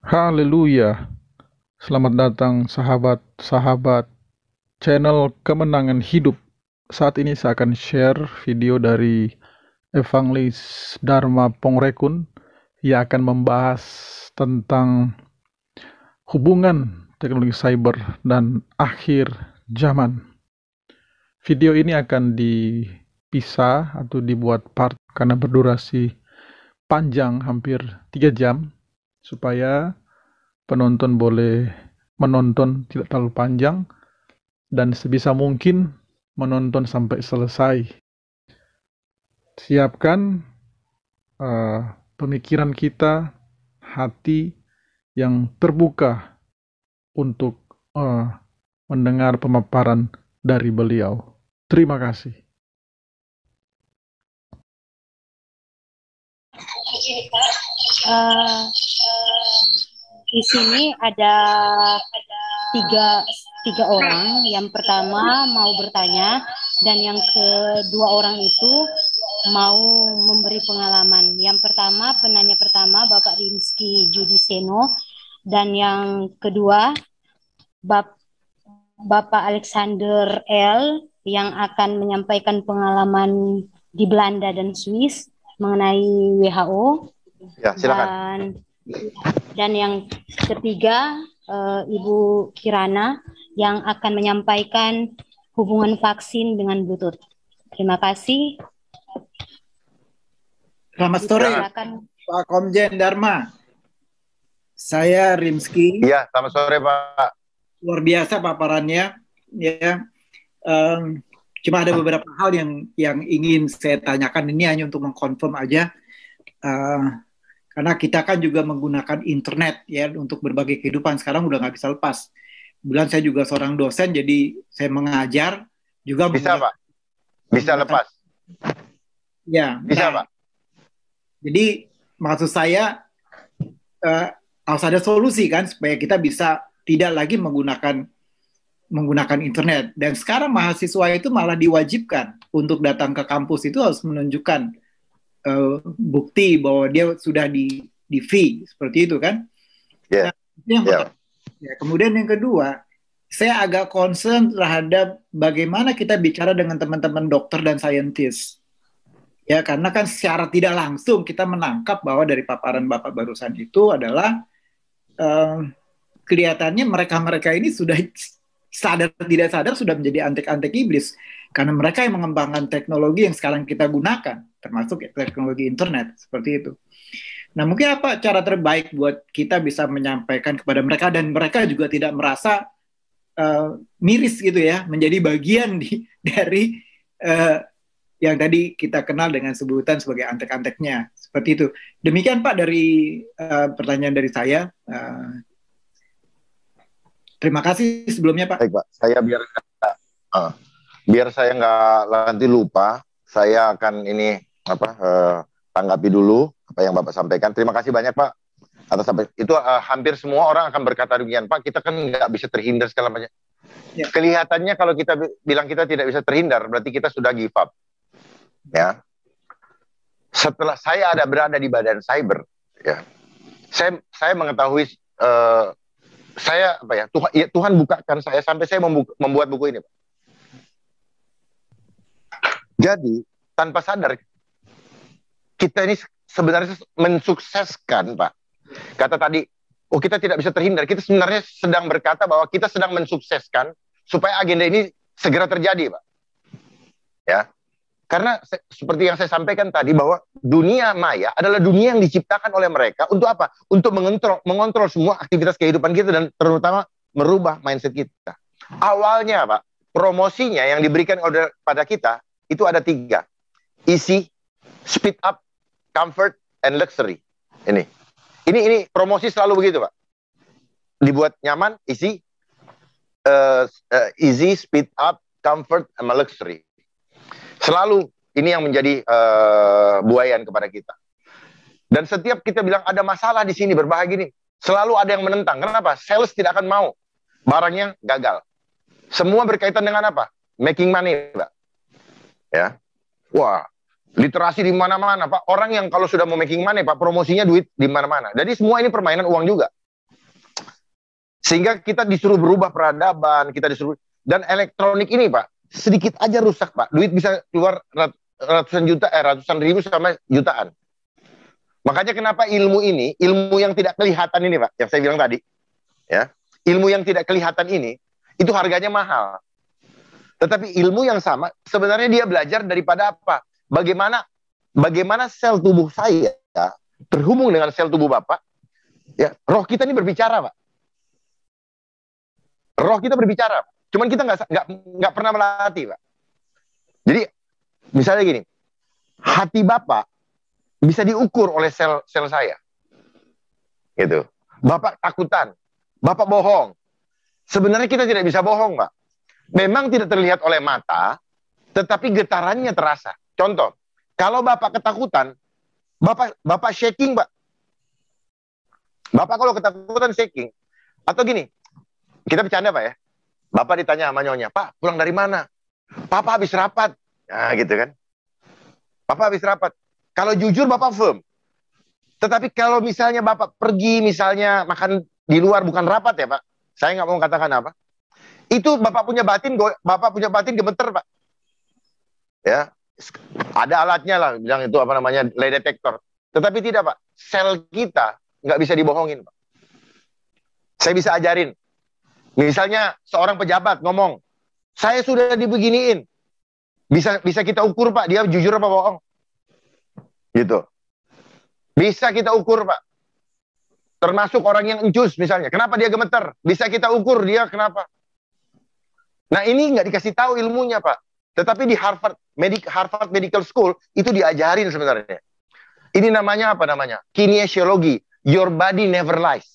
Haleluya. Selamat datang sahabat-sahabat channel Kemenangan Hidup. Saat ini saya akan share video dari Evangelis Dharma Pongrekun yang akan membahas tentang hubungan teknologi cyber dan akhir zaman. Video ini akan dipisah atau dibuat part karena berdurasi panjang hampir 3 jam supaya penonton boleh menonton tidak terlalu panjang dan sebisa mungkin menonton sampai selesai. Siapkan uh, pemikiran kita, hati yang terbuka untuk uh, mendengar pemaparan dari beliau. Terima kasih. Eh, di sini ada tiga tiga orang. Yang pertama mau bertanya dan yang kedua orang itu mau memberi pengalaman. Yang pertama penanya pertama Bapak Rimski Judiseno dan yang kedua Bap Bapak Alexander L yang akan menyampaikan pengalaman di Belanda dan Swiss mengenai WHO. Ya, silakan. Dan, dan yang ketiga uh, Ibu Kirana yang akan menyampaikan hubungan vaksin dengan butut Terima kasih. Selamat sore, Pak Komjen Dharma. Saya Rimski. Iya, selamat sore Pak. Luar biasa paparannya, ya. Um, cuma ada beberapa hal yang yang ingin saya tanyakan ini hanya untuk mengkonfirm aja. Uh, karena kita kan juga menggunakan internet ya untuk berbagai kehidupan. Sekarang udah nggak bisa lepas. Bulan saya juga seorang dosen, jadi saya mengajar juga bisa pak. Bisa lepas. Ya. Bisa nah, pak. Jadi maksud saya uh, harus ada solusi kan supaya kita bisa tidak lagi menggunakan menggunakan internet dan sekarang mahasiswa itu malah diwajibkan untuk datang ke kampus itu harus menunjukkan Eh, bukti bahwa dia sudah di di fee seperti itu kan? Yeah. Nah, yeah. Ya. ya, kemudian yang kedua, saya agak concern terhadap bagaimana kita bicara dengan teman-teman dokter dan saintis. Ya, karena kan secara tidak langsung kita menangkap bahwa dari paparan Bapak barusan itu adalah uh, kelihatannya mereka-mereka ini sudah sadar tidak sadar sudah menjadi antek-antek iblis karena mereka yang mengembangkan teknologi yang sekarang kita gunakan termasuk ya, teknologi internet seperti itu. Nah, mungkin apa cara terbaik buat kita bisa menyampaikan kepada mereka dan mereka juga tidak merasa uh, miris gitu ya, menjadi bagian di, dari uh, yang tadi kita kenal dengan sebutan sebagai antek-anteknya seperti itu. Demikian Pak dari uh, pertanyaan dari saya. Uh, terima kasih sebelumnya Pak. Baik Pak, saya biar uh, biar saya nggak nanti lupa, saya akan ini apa uh, tanggapi dulu apa yang Bapak sampaikan. Terima kasih banyak Pak atas sampai itu uh, hampir semua orang akan berkata demikian Pak. Kita kan nggak bisa terhindar segala macam. Ya. Kelihatannya kalau kita bilang kita tidak bisa terhindar berarti kita sudah give up. Ya. Setelah saya ada berada di badan cyber, ya. Saya saya mengetahui uh, saya apa ya Tuhan ya, Tuhan bukakan saya sampai saya membuka, membuat buku ini. Pak. Jadi tanpa sadar kita ini sebenarnya mensukseskan, Pak. Kata tadi, oh kita tidak bisa terhindar. Kita sebenarnya sedang berkata bahwa kita sedang mensukseskan supaya agenda ini segera terjadi, Pak. Ya. Karena se seperti yang saya sampaikan tadi bahwa dunia maya adalah dunia yang diciptakan oleh mereka untuk apa? Untuk mengontrol mengontrol semua aktivitas kehidupan kita dan terutama merubah mindset kita. Awalnya, Pak, promosinya yang diberikan oleh pada kita itu ada tiga. Isi, speed up, comfort and luxury. Ini. Ini ini promosi selalu begitu, Pak. Dibuat nyaman, easy uh, uh, easy, speed up, comfort and luxury. Selalu ini yang menjadi uh, buayan kepada kita. Dan setiap kita bilang ada masalah di sini berbahagia ini, selalu ada yang menentang. Kenapa? Sales tidak akan mau barangnya gagal. Semua berkaitan dengan apa? Making money, Pak. Ya. Wah, Literasi di mana-mana, Pak. Orang yang kalau sudah mau making money, Pak, promosinya duit di mana-mana. Jadi semua ini permainan uang juga. Sehingga kita disuruh berubah peradaban, kita disuruh dan elektronik ini, Pak, sedikit aja rusak, Pak. Duit bisa keluar rat, ratusan juta, eh ratusan ribu sama jutaan. Makanya kenapa ilmu ini, ilmu yang tidak kelihatan ini, Pak, yang saya bilang tadi, ya. Ilmu yang tidak kelihatan ini itu harganya mahal. Tetapi ilmu yang sama sebenarnya dia belajar daripada apa? bagaimana bagaimana sel tubuh saya ya, terhubung dengan sel tubuh Bapak. Ya, roh kita ini berbicara, Pak. Roh kita berbicara, cuman kita nggak nggak nggak pernah melatih, Pak. Jadi misalnya gini, hati Bapak bisa diukur oleh sel sel saya. Gitu. Bapak takutan, Bapak bohong. Sebenarnya kita tidak bisa bohong, Pak. Memang tidak terlihat oleh mata, tetapi getarannya terasa. Contoh, kalau Bapak ketakutan, Bapak Bapak shaking, Pak. Bapak kalau ketakutan shaking. Atau gini, kita bercanda, Pak ya. Bapak ditanya sama nyonya, Pak, pulang dari mana? Papa habis rapat. Nah, gitu kan. Papa habis rapat. Kalau jujur, Bapak firm. Tetapi kalau misalnya Bapak pergi, misalnya makan di luar, bukan rapat ya, Pak. Saya nggak mau katakan apa. Itu Bapak punya batin, Bapak punya batin gemeter, Pak. Ya, ada alatnya lah bilang itu apa namanya lay detector. Tetapi tidak pak, sel kita nggak bisa dibohongin pak. Saya bisa ajarin. Misalnya seorang pejabat ngomong, saya sudah dibeginiin. Bisa bisa kita ukur pak, dia jujur apa bohong? Gitu. Bisa kita ukur pak. Termasuk orang yang encus misalnya. Kenapa dia gemeter? Bisa kita ukur dia kenapa? Nah ini nggak dikasih tahu ilmunya pak. Tetapi di Harvard, Medic, Harvard Medical School itu diajarin sebenarnya. Ini namanya apa namanya? Kinesiologi. Your body never lies.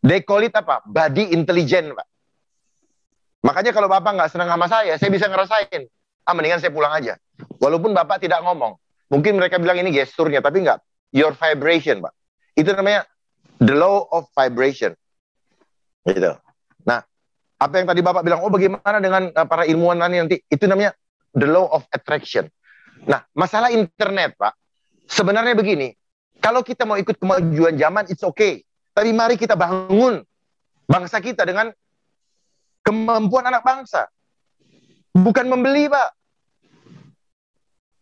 They call it apa? Body intelligent, Pak. Makanya kalau Bapak nggak senang sama saya, saya bisa ngerasain. Ah, mendingan saya pulang aja. Walaupun Bapak tidak ngomong. Mungkin mereka bilang ini gesturnya, tapi nggak. Your vibration, Pak. Itu namanya the law of vibration. Gitu. Nah, apa yang tadi Bapak bilang, oh bagaimana dengan uh, para ilmuwan nanti? Itu namanya the law of attraction. Nah, masalah internet, Pak. Sebenarnya begini, kalau kita mau ikut kemajuan zaman, it's okay. Tapi mari kita bangun bangsa kita dengan kemampuan anak bangsa. Bukan membeli, Pak.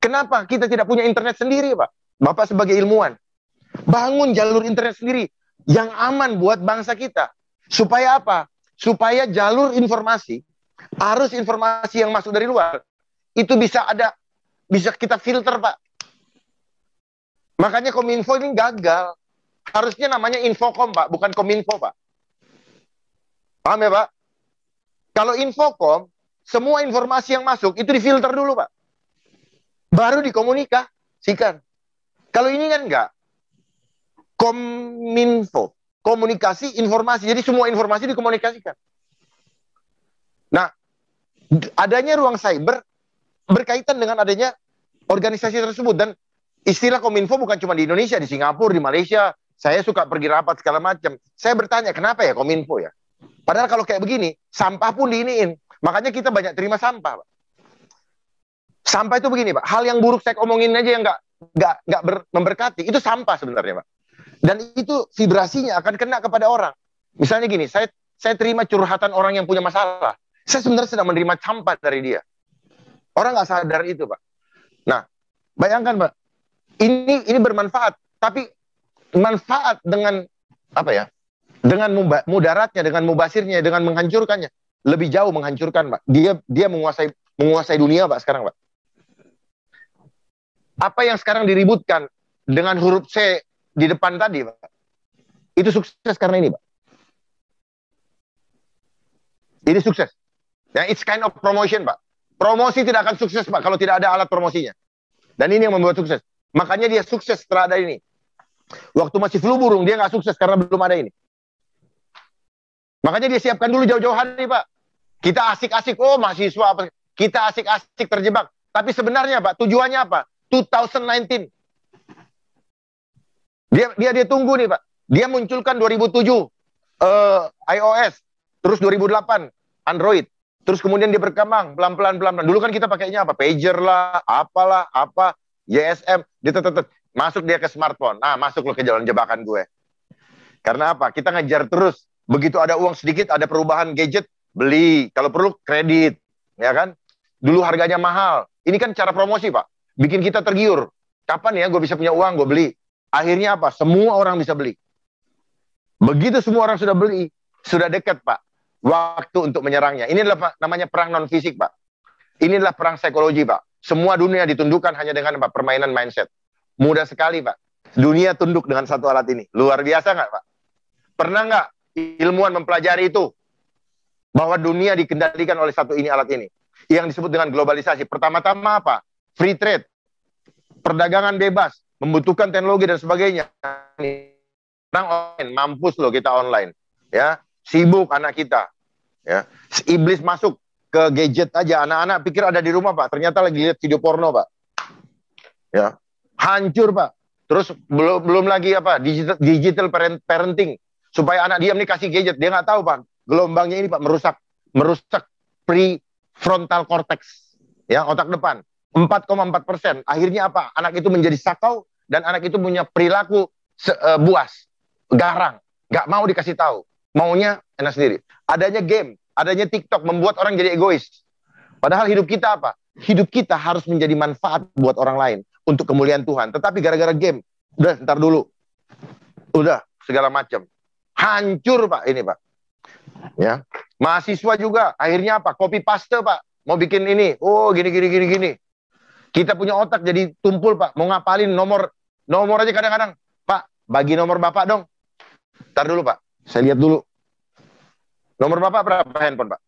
Kenapa kita tidak punya internet sendiri, Pak? Bapak sebagai ilmuwan. Bangun jalur internet sendiri yang aman buat bangsa kita. Supaya apa? supaya jalur informasi, arus informasi yang masuk dari luar itu bisa ada bisa kita filter, Pak. Makanya Kominfo ini gagal. Harusnya namanya Infokom, Pak, bukan Kominfo, Pak. Paham ya, Pak? Kalau Infokom, semua informasi yang masuk itu difilter dulu, Pak. Baru dikomunikasikan. Kalau ini kan enggak. Kominfo komunikasi informasi. Jadi semua informasi dikomunikasikan. Nah, adanya ruang cyber berkaitan dengan adanya organisasi tersebut dan istilah kominfo bukan cuma di Indonesia, di Singapura, di Malaysia. Saya suka pergi rapat segala macam. Saya bertanya, kenapa ya kominfo ya? Padahal kalau kayak begini, sampah pun diiniin. Makanya kita banyak terima sampah, Pak. Sampah itu begini, Pak. Hal yang buruk saya omongin aja yang nggak nggak nggak memberkati itu sampah sebenarnya, Pak. Dan itu vibrasinya akan kena kepada orang. Misalnya gini, saya saya terima curhatan orang yang punya masalah. Saya sebenarnya sedang menerima campak dari dia. Orang nggak sadar itu, Pak. Nah, bayangkan, Pak. Ini ini bermanfaat, tapi manfaat dengan apa ya? Dengan mudaratnya, dengan mubasirnya, dengan menghancurkannya lebih jauh menghancurkan, Pak. Dia dia menguasai menguasai dunia, Pak, sekarang, Pak. Apa yang sekarang diributkan dengan huruf C di depan tadi, Pak. Itu sukses karena ini, Pak. Ini sukses. Ya, it's kind of promotion, Pak. Promosi tidak akan sukses, Pak, kalau tidak ada alat promosinya. Dan ini yang membuat sukses. Makanya dia sukses setelah ini. Waktu masih flu burung, dia nggak sukses karena belum ada ini. Makanya dia siapkan dulu jauh-jauh hari, Pak. Kita asik-asik, oh mahasiswa apa. Kita asik-asik terjebak. Tapi sebenarnya, Pak, tujuannya apa? 2019 dia dia dia tunggu nih pak. Dia munculkan 2007 uh, iOS, terus 2008 Android, terus kemudian dia berkembang pelan-pelan pelan-pelan. Dulu kan kita pakainya apa? Pager lah, apalah, apa YSM, dia tetet masuk dia ke smartphone. Nah, masuk lo ke jalan jebakan gue. Karena apa? Kita ngejar terus. Begitu ada uang sedikit, ada perubahan gadget, beli. Kalau perlu kredit, ya kan? Dulu harganya mahal. Ini kan cara promosi, Pak. Bikin kita tergiur. Kapan ya gue bisa punya uang, gue beli. Akhirnya apa? Semua orang bisa beli. Begitu semua orang sudah beli, sudah dekat Pak waktu untuk menyerangnya. Ini adalah namanya perang non fisik Pak. Ini adalah perang psikologi Pak. Semua dunia ditundukkan hanya dengan Pak permainan mindset. Mudah sekali Pak. Dunia tunduk dengan satu alat ini. Luar biasa nggak Pak? Pernah nggak ilmuwan mempelajari itu? Bahwa dunia dikendalikan oleh satu ini alat ini. Yang disebut dengan globalisasi. Pertama-tama apa? Free trade. Perdagangan bebas membutuhkan teknologi dan sebagainya. Sekarang online, mampus loh kita online. Ya, sibuk anak kita. Ya, iblis masuk ke gadget aja. Anak-anak pikir ada di rumah, Pak. Ternyata lagi lihat video porno, Pak. Ya. Hancur, Pak. Terus belum belum lagi apa? Digital digital parenting. Supaya anak diam nih kasih gadget, dia nggak tahu, Pak. Gelombangnya ini, Pak, merusak merusak prefrontal cortex, ya, otak depan. 4,4 persen. Akhirnya apa? Anak itu menjadi sakau, dan anak itu punya perilaku se, uh, buas, garang, nggak mau dikasih tahu, maunya enak sendiri. Adanya game, adanya TikTok membuat orang jadi egois. Padahal hidup kita apa? Hidup kita harus menjadi manfaat buat orang lain untuk kemuliaan Tuhan. Tetapi gara-gara game, udah ntar dulu, udah segala macam, hancur pak ini pak. Ya, mahasiswa juga akhirnya apa? Copy paste pak, mau bikin ini, oh gini gini gini gini. Kita punya otak jadi tumpul pak, mau ngapalin nomor Nomor aja kadang-kadang. Pak, bagi nomor Bapak dong. Ntar dulu, Pak. Saya lihat dulu. Nomor Bapak berapa handphone, Pak?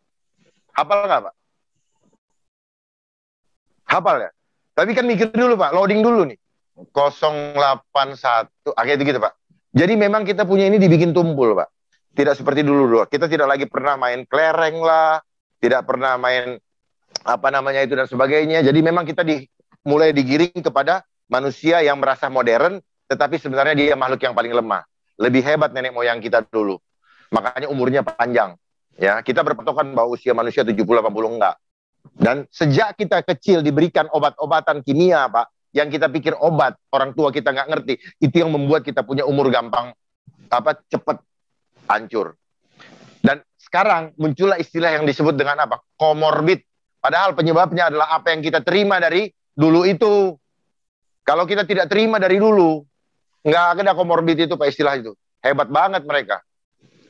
Hafal nggak, Pak? Hafal ya? Tapi kan mikir dulu, Pak. Loading dulu nih. 081. Akhirnya itu gitu, Pak. Jadi memang kita punya ini dibikin tumpul, Pak. Tidak seperti dulu dulu. Kita tidak lagi pernah main kelereng lah, tidak pernah main apa namanya itu dan sebagainya. Jadi memang kita di, mulai digiring kepada manusia yang merasa modern, tetapi sebenarnya dia makhluk yang paling lemah. Lebih hebat nenek moyang kita dulu. Makanya umurnya panjang. Ya, kita berpatokan bahwa usia manusia 70 80 enggak. Dan sejak kita kecil diberikan obat-obatan kimia, Pak, yang kita pikir obat, orang tua kita nggak ngerti, itu yang membuat kita punya umur gampang apa cepat hancur. Dan sekarang muncullah istilah yang disebut dengan apa? komorbid. Padahal penyebabnya adalah apa yang kita terima dari dulu itu. Kalau kita tidak terima dari dulu, nggak ada komorbid itu pak istilah itu. Hebat banget mereka,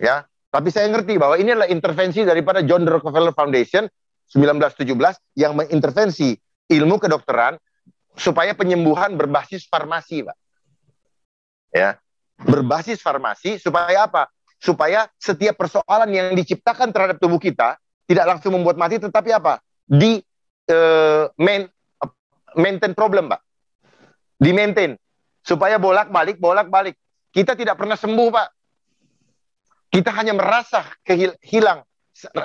ya. Tapi saya ngerti bahwa ini adalah intervensi daripada John Rockefeller Foundation 1917 yang mengintervensi ilmu kedokteran supaya penyembuhan berbasis farmasi, Pak. Ya. Berbasis farmasi supaya apa? Supaya setiap persoalan yang diciptakan terhadap tubuh kita tidak langsung membuat mati tetapi apa? di uh, main uh, maintain problem, Pak di maintain supaya bolak balik bolak balik kita tidak pernah sembuh pak kita hanya merasa kehilang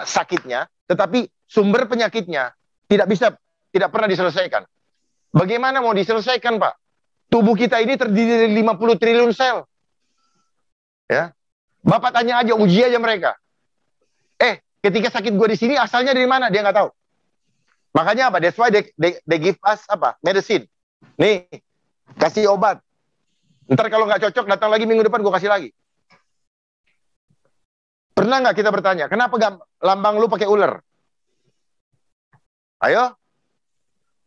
sakitnya tetapi sumber penyakitnya tidak bisa tidak pernah diselesaikan bagaimana mau diselesaikan pak tubuh kita ini terdiri dari 50 triliun sel ya bapak tanya aja uji aja mereka eh ketika sakit gue di sini asalnya dari mana dia nggak tahu makanya apa that's why they, they, they give us apa medicine nih Kasih obat. Ntar kalau nggak cocok, datang lagi minggu depan gue kasih lagi. Pernah nggak kita bertanya, kenapa lambang lu pakai ular? Ayo.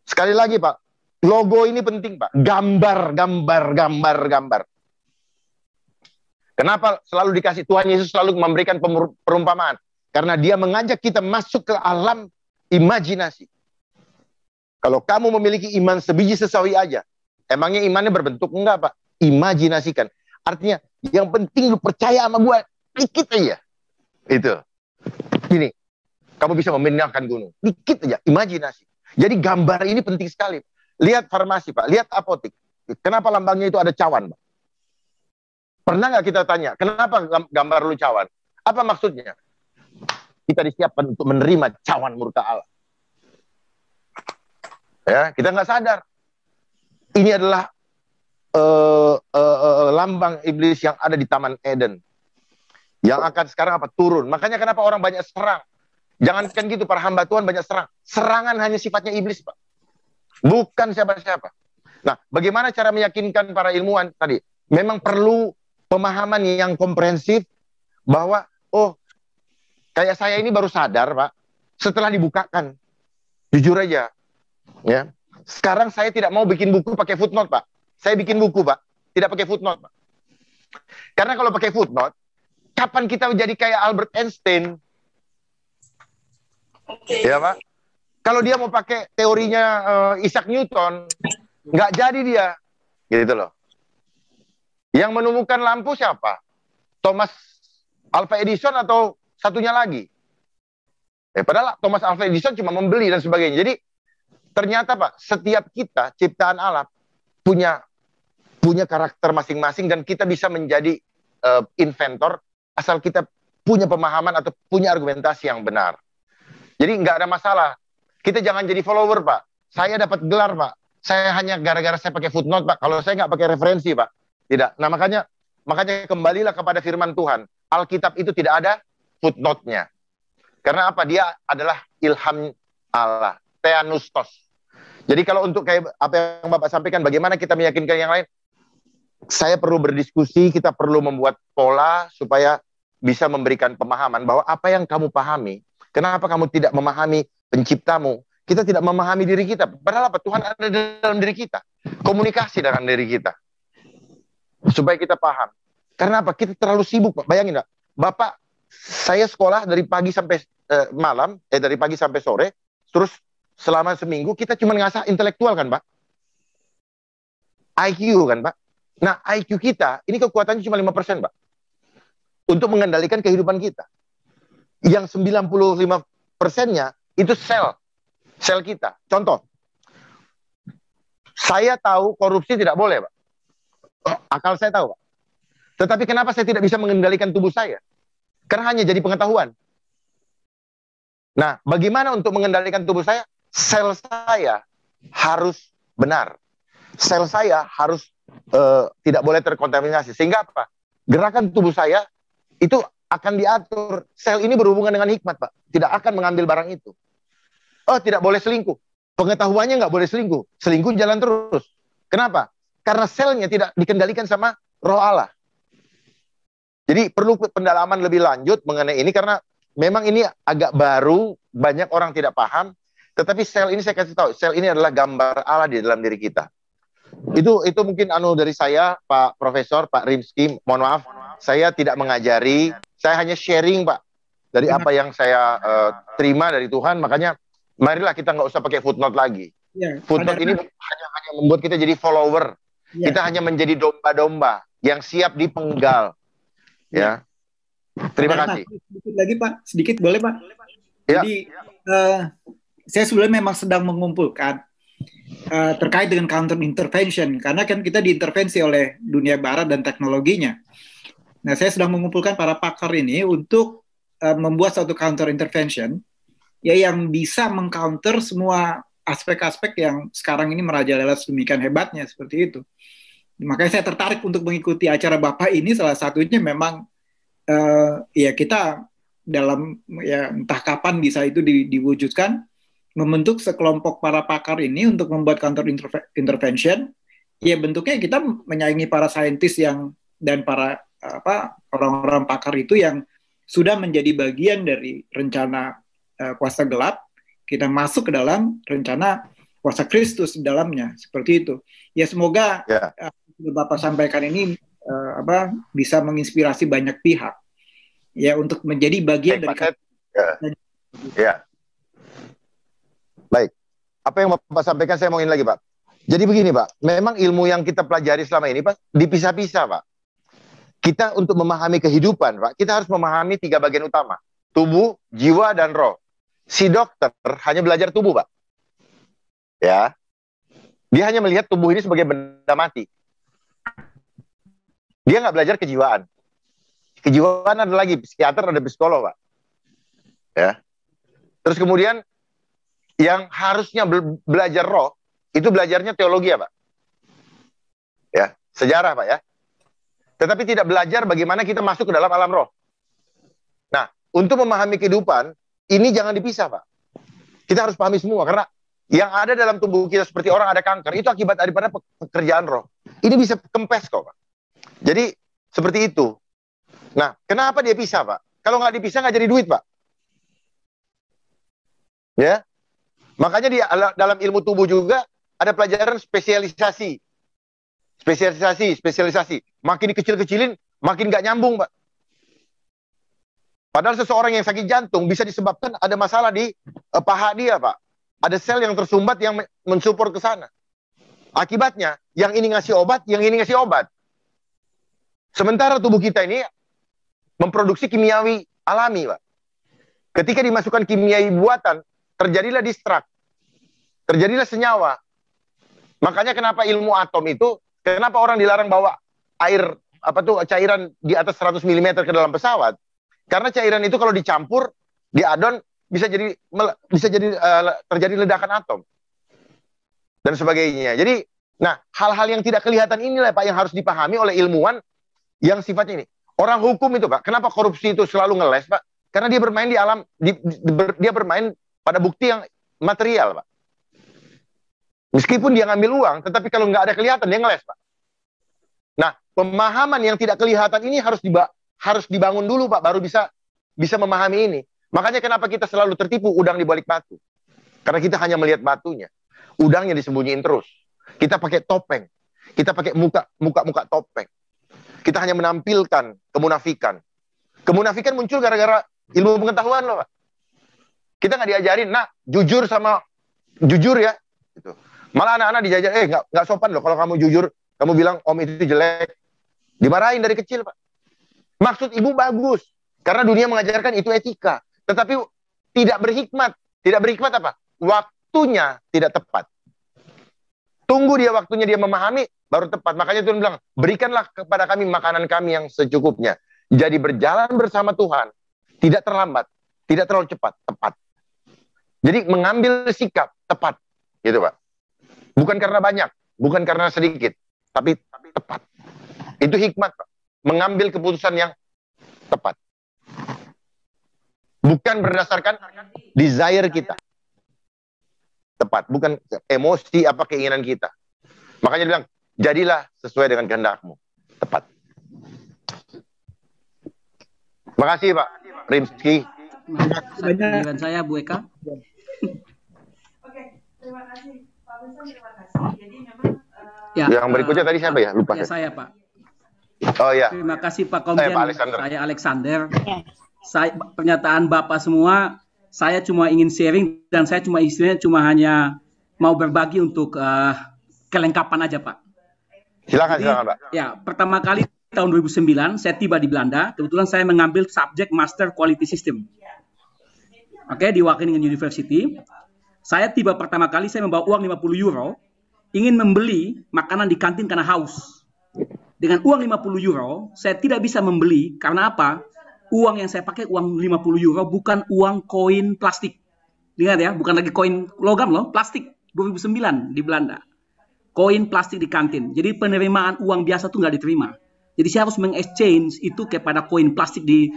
Sekali lagi, Pak. Logo ini penting, Pak. Gambar, gambar, gambar, gambar. Kenapa selalu dikasih Tuhan Yesus selalu memberikan perumpamaan? Karena dia mengajak kita masuk ke alam imajinasi. Kalau kamu memiliki iman sebiji sesawi aja, Emangnya imannya berbentuk? Enggak, Pak. Imajinasikan. Artinya, yang penting lu percaya sama gue. Dikit aja. Itu. Gini, kamu bisa memindahkan gunung. Dikit aja, imajinasi. Jadi gambar ini penting sekali. Lihat farmasi, Pak. Lihat apotik. Kenapa lambangnya itu ada cawan, Pak? Pernah nggak kita tanya, kenapa gambar lu cawan? Apa maksudnya? Kita disiapkan untuk menerima cawan murka Allah. Ya, kita nggak sadar ini adalah uh, uh, uh, lambang iblis yang ada di Taman Eden. Yang akan sekarang apa? Turun. Makanya kenapa orang banyak serang. Jangankan gitu, para hamba Tuhan banyak serang. Serangan hanya sifatnya iblis, Pak. Bukan siapa-siapa. Nah, bagaimana cara meyakinkan para ilmuwan tadi? Memang perlu pemahaman yang komprehensif bahwa, oh, kayak saya ini baru sadar, Pak, setelah dibukakan. Jujur aja. ya sekarang saya tidak mau bikin buku pakai footnote, Pak. Saya bikin buku, Pak. Tidak pakai footnote, Pak. Karena kalau pakai footnote, kapan kita jadi kayak Albert Einstein? Okay. Ya, Pak. Kalau dia mau pakai teorinya uh, Isaac Newton, nggak jadi dia. Gitu loh. Yang menemukan lampu siapa? Thomas Alva Edison atau satunya lagi? Eh, padahal Thomas Alva Edison cuma membeli dan sebagainya. Jadi Ternyata Pak, setiap kita ciptaan Allah punya punya karakter masing-masing dan kita bisa menjadi uh, inventor asal kita punya pemahaman atau punya argumentasi yang benar. Jadi nggak ada masalah. Kita jangan jadi follower Pak. Saya dapat gelar Pak. Saya hanya gara-gara saya pakai footnote Pak. Kalau saya nggak pakai referensi Pak, tidak. Nah makanya makanya kembalilah kepada firman Tuhan. Alkitab itu tidak ada footnote-nya. Karena apa? Dia adalah ilham Allah. Theanustos. Jadi kalau untuk kayak apa yang Bapak sampaikan, bagaimana kita meyakinkan yang lain? Saya perlu berdiskusi, kita perlu membuat pola supaya bisa memberikan pemahaman bahwa apa yang kamu pahami, kenapa kamu tidak memahami penciptamu, kita tidak memahami diri kita. Padahal apa? Tuhan ada dalam diri kita. Komunikasi dengan diri kita. Supaya kita paham. Karena apa? Kita terlalu sibuk. Bayangin, Pak. Bapak, saya sekolah dari pagi sampai eh, malam, eh dari pagi sampai sore, terus selama seminggu kita cuma ngasah intelektual kan, Pak? IQ kan, Pak? Nah, IQ kita ini kekuatannya cuma 5%, Pak. Untuk mengendalikan kehidupan kita. Yang 95 persennya itu sel, sel kita. Contoh, saya tahu korupsi tidak boleh, Pak. Akal saya tahu, Pak. Tetapi kenapa saya tidak bisa mengendalikan tubuh saya? Karena hanya jadi pengetahuan. Nah, bagaimana untuk mengendalikan tubuh saya? sel saya harus benar. Sel saya harus uh, tidak boleh terkontaminasi. Sehingga apa? Gerakan tubuh saya itu akan diatur. Sel ini berhubungan dengan hikmat, Pak. Tidak akan mengambil barang itu. Oh, tidak boleh selingkuh. Pengetahuannya nggak boleh selingkuh. Selingkuh jalan terus. Kenapa? Karena selnya tidak dikendalikan sama roh Allah. Jadi perlu pendalaman lebih lanjut mengenai ini karena memang ini agak baru, banyak orang tidak paham. Tetapi sel ini saya kasih tahu, sel ini adalah gambar Allah di dalam diri kita. Itu itu mungkin anu dari saya, Pak Profesor, Pak Rimski, mohon maaf, mohon maaf. saya tidak mengajari, saya hanya sharing, Pak, dari mhm. apa yang saya uh, terima dari Tuhan. Makanya marilah kita nggak usah pakai footnote lagi. Ya, footnote ini hanya hanya membuat kita jadi follower. Ya. Kita hanya menjadi domba-domba yang siap dipenggal. Ya. ya. Terima kasih. Sedikit lagi Pak, sedikit boleh Pak. Ya. Jadi ya. Uh, saya sebenarnya memang sedang mengumpulkan uh, terkait dengan counter intervention karena kan kita diintervensi oleh dunia barat dan teknologinya. Nah, saya sedang mengumpulkan para pakar ini untuk uh, membuat satu counter intervention ya yang bisa mengcounter semua aspek-aspek yang sekarang ini merajalela sedemikian hebatnya seperti itu. Makanya saya tertarik untuk mengikuti acara Bapak ini salah satunya memang uh, ya kita dalam ya entah kapan bisa itu di, diwujudkan membentuk sekelompok para pakar ini untuk membuat kantor intervention ya bentuknya kita menyaingi para saintis yang dan para apa orang-orang pakar itu yang sudah menjadi bagian dari rencana uh, kuasa gelap kita masuk ke dalam rencana kuasa Kristus di dalamnya seperti itu ya semoga yeah. Ya. uh, bapak sampaikan ini uh, apa bisa menginspirasi banyak pihak ya untuk menjadi bagian Baik, dari ya, nah, ya apa yang Bapak sampaikan saya mau ingin lagi, Pak. Jadi begini, Pak. Memang ilmu yang kita pelajari selama ini, Pak, dipisah-pisah, Pak. Kita untuk memahami kehidupan, Pak, kita harus memahami tiga bagian utama. Tubuh, jiwa, dan roh. Si dokter hanya belajar tubuh, Pak. Ya. Dia hanya melihat tubuh ini sebagai benda mati. Dia nggak belajar kejiwaan. Kejiwaan ada lagi, psikiater ada psikolog, Pak. Ya. Terus kemudian yang harusnya be belajar roh itu belajarnya teologi ya pak ya sejarah pak ya tetapi tidak belajar bagaimana kita masuk ke dalam alam roh nah untuk memahami kehidupan ini jangan dipisah pak kita harus pahami semua karena yang ada dalam tubuh kita seperti orang ada kanker itu akibat daripada pekerjaan roh ini bisa kempes kok pak jadi seperti itu nah kenapa dia pisah pak kalau nggak dipisah nggak jadi duit pak ya Makanya di dalam ilmu tubuh juga ada pelajaran spesialisasi. Spesialisasi, spesialisasi. Makin dikecil-kecilin, makin nggak nyambung, Pak. Padahal seseorang yang sakit jantung bisa disebabkan ada masalah di eh, paha dia, Pak. Ada sel yang tersumbat yang mensupport ke sana. Akibatnya, yang ini ngasih obat, yang ini ngasih obat. Sementara tubuh kita ini memproduksi kimiawi alami, Pak. Ketika dimasukkan kimiawi buatan, terjadilah distrak terjadilah senyawa. Makanya kenapa ilmu atom itu, kenapa orang dilarang bawa air apa tuh cairan di atas 100 mm ke dalam pesawat? Karena cairan itu kalau dicampur, diadon bisa jadi bisa jadi uh, terjadi ledakan atom dan sebagainya. Jadi, nah hal-hal yang tidak kelihatan inilah Pak yang harus dipahami oleh ilmuwan yang sifatnya ini. Orang hukum itu Pak, kenapa korupsi itu selalu ngeles Pak? Karena dia bermain di alam, di, di, ber, dia bermain pada bukti yang material Pak. Meskipun dia ngambil uang, tetapi kalau nggak ada kelihatan dia ngeles, Pak. Nah, pemahaman yang tidak kelihatan ini harus diba harus dibangun dulu, Pak, baru bisa bisa memahami ini. Makanya kenapa kita selalu tertipu udang di balik batu. Karena kita hanya melihat batunya. Udangnya disembunyiin terus. Kita pakai topeng. Kita pakai muka muka muka topeng. Kita hanya menampilkan kemunafikan. Kemunafikan muncul gara-gara ilmu pengetahuan loh, Pak. Kita nggak diajarin, nah jujur sama jujur ya, gitu. Malah anak-anak dijajar, eh nggak nggak sopan loh kalau kamu jujur, kamu bilang om itu jelek, dimarahin dari kecil pak. Maksud ibu bagus, karena dunia mengajarkan itu etika, tetapi tidak berhikmat, tidak berhikmat apa? Waktunya tidak tepat. Tunggu dia waktunya dia memahami, baru tepat. Makanya Tuhan bilang, berikanlah kepada kami makanan kami yang secukupnya. Jadi berjalan bersama Tuhan, tidak terlambat, tidak terlalu cepat, tepat. Jadi mengambil sikap tepat, gitu Pak. Bukan karena banyak, bukan karena sedikit, tapi, tapi tepat. Itu hikmat mengambil keputusan yang tepat. Bukan berdasarkan desire kita. Tepat, bukan emosi apa keinginan kita. Makanya dia bilang, jadilah sesuai dengan kehendakmu. Tepat. Terima kasih, Pak Rimski. Terima kasih banyak. saya Bu Eka. Oke, terima kasih. Eh, ya, yang berikutnya uh, tadi siapa ya? ya Lupa. Ya, saya, Pak. Oh ya. Terima kasih Pak Komjen. Saya Pak Alexander. Saya Alexander. Ya. Saya pernyataan Bapak semua, saya cuma ingin sharing dan saya cuma istilahnya cuma hanya mau berbagi untuk uh, kelengkapan aja, Pak. Silakan, Jadi, silakan, Pak. Ya, pertama kali tahun 2009 saya tiba di Belanda, kebetulan saya mengambil subjek Master Quality System. Oke, okay, di Wageningen University. Saya tiba pertama kali saya membawa uang 50 euro, ingin membeli makanan di kantin karena haus. Dengan uang 50 euro, saya tidak bisa membeli karena apa? Uang yang saya pakai uang 50 euro bukan uang koin plastik. Ingat ya, bukan lagi koin logam loh, plastik 2009 di Belanda. Koin plastik di kantin. Jadi penerimaan uang biasa tuh nggak diterima. Jadi saya harus mengexchange itu kepada koin plastik di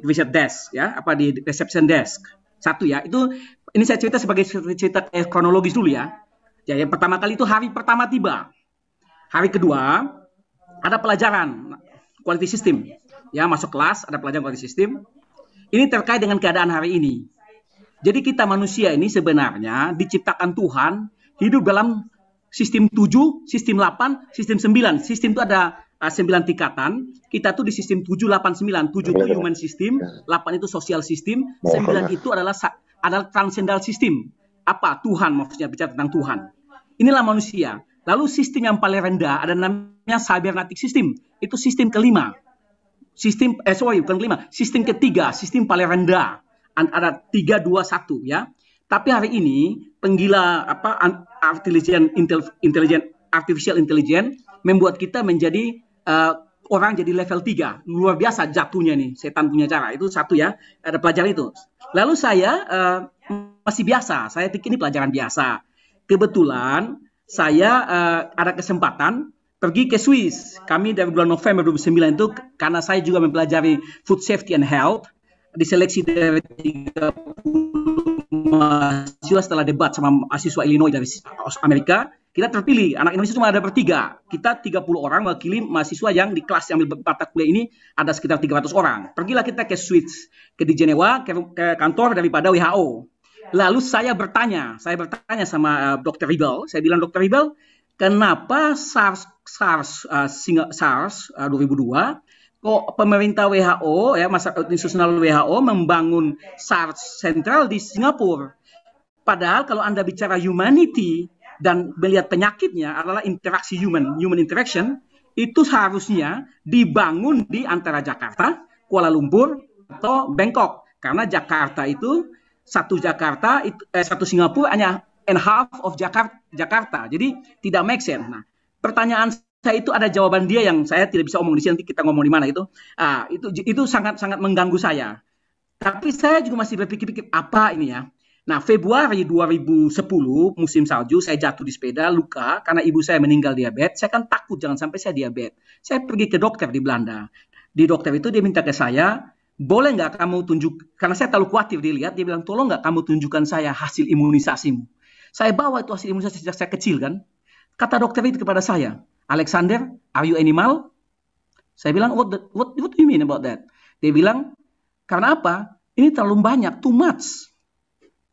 research desk ya, apa di reception desk. Satu ya, itu ini saya cerita sebagai cerita eh, kronologis dulu ya. jadi ya, yang pertama kali itu hari pertama tiba. Hari kedua ada pelajaran quality system. Ya, masuk kelas ada pelajaran quality system. Ini terkait dengan keadaan hari ini. Jadi kita manusia ini sebenarnya diciptakan Tuhan hidup dalam sistem 7, sistem 8, sistem 9. Sistem itu ada Ah, sembilan tingkatan, kita tuh di sistem tujuh delapan sembilan tujuh itu iya. human system, 8 iya. itu social system, sembilan itu adalah adalah transcendental system. Apa? Tuhan maksudnya bicara tentang Tuhan. Inilah manusia. Lalu sistem yang paling rendah ada namanya cybernetic system. Itu sistem kelima. Sistem eh sorry, bukan kelima, sistem ketiga, sistem paling rendah. Ada tiga dua satu ya. Tapi hari ini penggila apa artificial intelligence artificial intelligence membuat kita menjadi uh, orang jadi level 3. Luar biasa jatuhnya nih, setan punya cara. Itu satu ya, ada pelajaran itu. Lalu saya uh, masih biasa, saya pikir ini pelajaran biasa. Kebetulan saya uh, ada kesempatan pergi ke Swiss. Kami dari bulan November 2009 itu karena saya juga mempelajari food safety and health, diseleksi dari 30 mahasiswa setelah debat sama mahasiswa Illinois dari Amerika kita terpilih anak Indonesia cuma ada bertiga kita 30 orang wakili mahasiswa yang di kelas yang ambil mata kuliah ini ada sekitar 300 orang pergilah kita ke Swiss ke di Jenewa ke, ke kantor daripada WHO lalu saya bertanya saya bertanya sama uh, eh, Dr. Ribel saya bilang Dr. Ribel kenapa SARS SARS uh, Singa, SARS uh, eh, 2002 kok pemerintah WHO ya masyarakat institusional WHO membangun SARS sentral di Singapura. Padahal kalau Anda bicara humanity, dan melihat penyakitnya adalah interaksi human, human interaction itu seharusnya dibangun di antara Jakarta, Kuala Lumpur atau Bangkok karena Jakarta itu satu Jakarta itu, eh, satu Singapura hanya and half of Jakarta Jakarta jadi tidak make sense. Nah pertanyaan saya itu ada jawaban dia yang saya tidak bisa omong di sini nanti kita ngomong di mana itu ah, itu itu sangat sangat mengganggu saya tapi saya juga masih berpikir-pikir apa ini ya Nah, Februari 2010 musim salju saya jatuh di sepeda luka karena ibu saya meninggal diabetes. Saya kan takut jangan sampai saya diabetes. Saya pergi ke dokter di Belanda. Di dokter itu dia minta ke saya, boleh nggak kamu tunjuk karena saya terlalu khawatir dilihat dia bilang tolong nggak kamu tunjukkan saya hasil imunisasimu saya bawa itu hasil imunisasi sejak saya kecil kan kata dokter itu kepada saya Alexander are you animal saya bilang what the, what what do you mean about that dia bilang karena apa ini terlalu banyak too much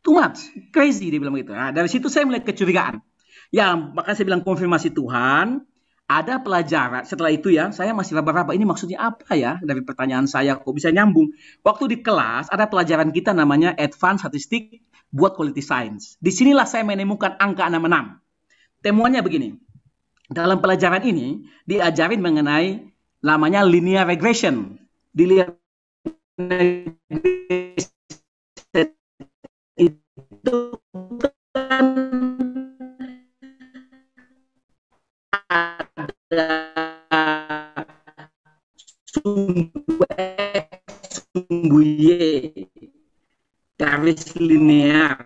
too much, crazy dia bilang begitu. Nah, dari situ saya mulai kecurigaan. Ya, maka saya bilang konfirmasi Tuhan, ada pelajaran setelah itu ya saya masih raba-raba ini maksudnya apa ya dari pertanyaan saya kok bisa nyambung waktu di kelas ada pelajaran kita namanya advanced statistik buat quality science disinilah saya menemukan angka 66 temuannya begini dalam pelajaran ini diajarin mengenai namanya linear regression di linear regression kan ada sumbu X, sumbu Y, garis linear.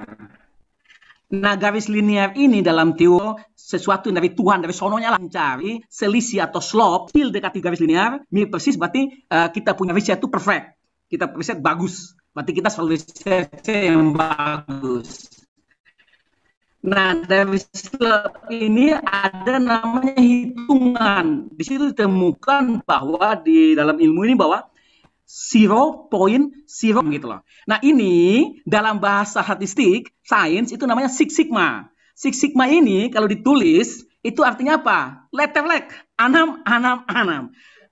Nah, garis linear ini dalam teori sesuatu dari Tuhan, dari sononya lah mencari selisih atau slope, kecil di garis linear, mirip persis berarti uh, kita punya riset itu perfect. Kita riset bagus. Berarti kita selalu CC yang bagus. Nah, dari slot ini ada namanya hitungan. Di situ ditemukan bahwa di dalam ilmu ini bahwa 0.0 gitu loh. Nah, ini dalam bahasa statistik, sains itu namanya Six Sigma. Six Sigma ini kalau ditulis itu artinya apa? Letter leg, anam, anam, anam.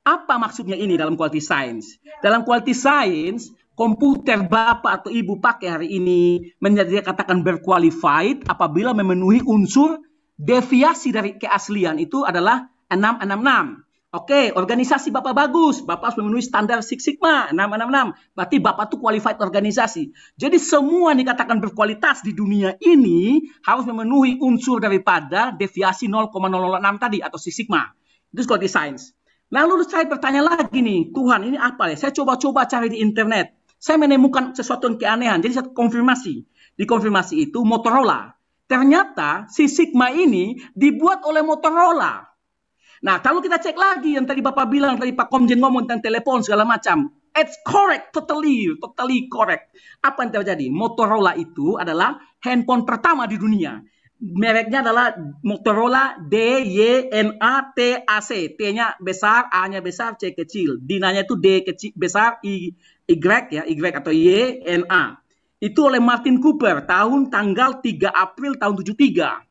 Apa maksudnya ini dalam quality science? Dalam quality science, komputer bapak atau ibu pakai hari ini menjadi katakan berqualified apabila memenuhi unsur deviasi dari keaslian itu adalah 666. Oke, organisasi Bapak bagus, Bapak harus memenuhi standar Six Sigma 666. Berarti Bapak tuh qualified organisasi. Jadi semua dikatakan berkualitas di dunia ini harus memenuhi unsur daripada deviasi 0,006 tadi atau Six Sigma. Itu kalau di sains. Lalu saya bertanya lagi nih, Tuhan ini apa ya? Saya coba-coba cari di internet saya menemukan sesuatu yang keanehan. Jadi saya konfirmasi. Dikonfirmasi itu Motorola. Ternyata si Sigma ini dibuat oleh Motorola. Nah, kalau kita cek lagi yang tadi Bapak bilang, tadi Pak Komjen ngomong tentang telepon segala macam. It's correct, totally, totally correct. Apa yang terjadi? Motorola itu adalah handphone pertama di dunia mereknya adalah Motorola D Y N A T A C. T-nya besar, A-nya besar, C kecil. Dinanya itu D kecil besar, I Y ya, Y atau Y N A. Itu oleh Martin Cooper tahun tanggal 3 April tahun 73.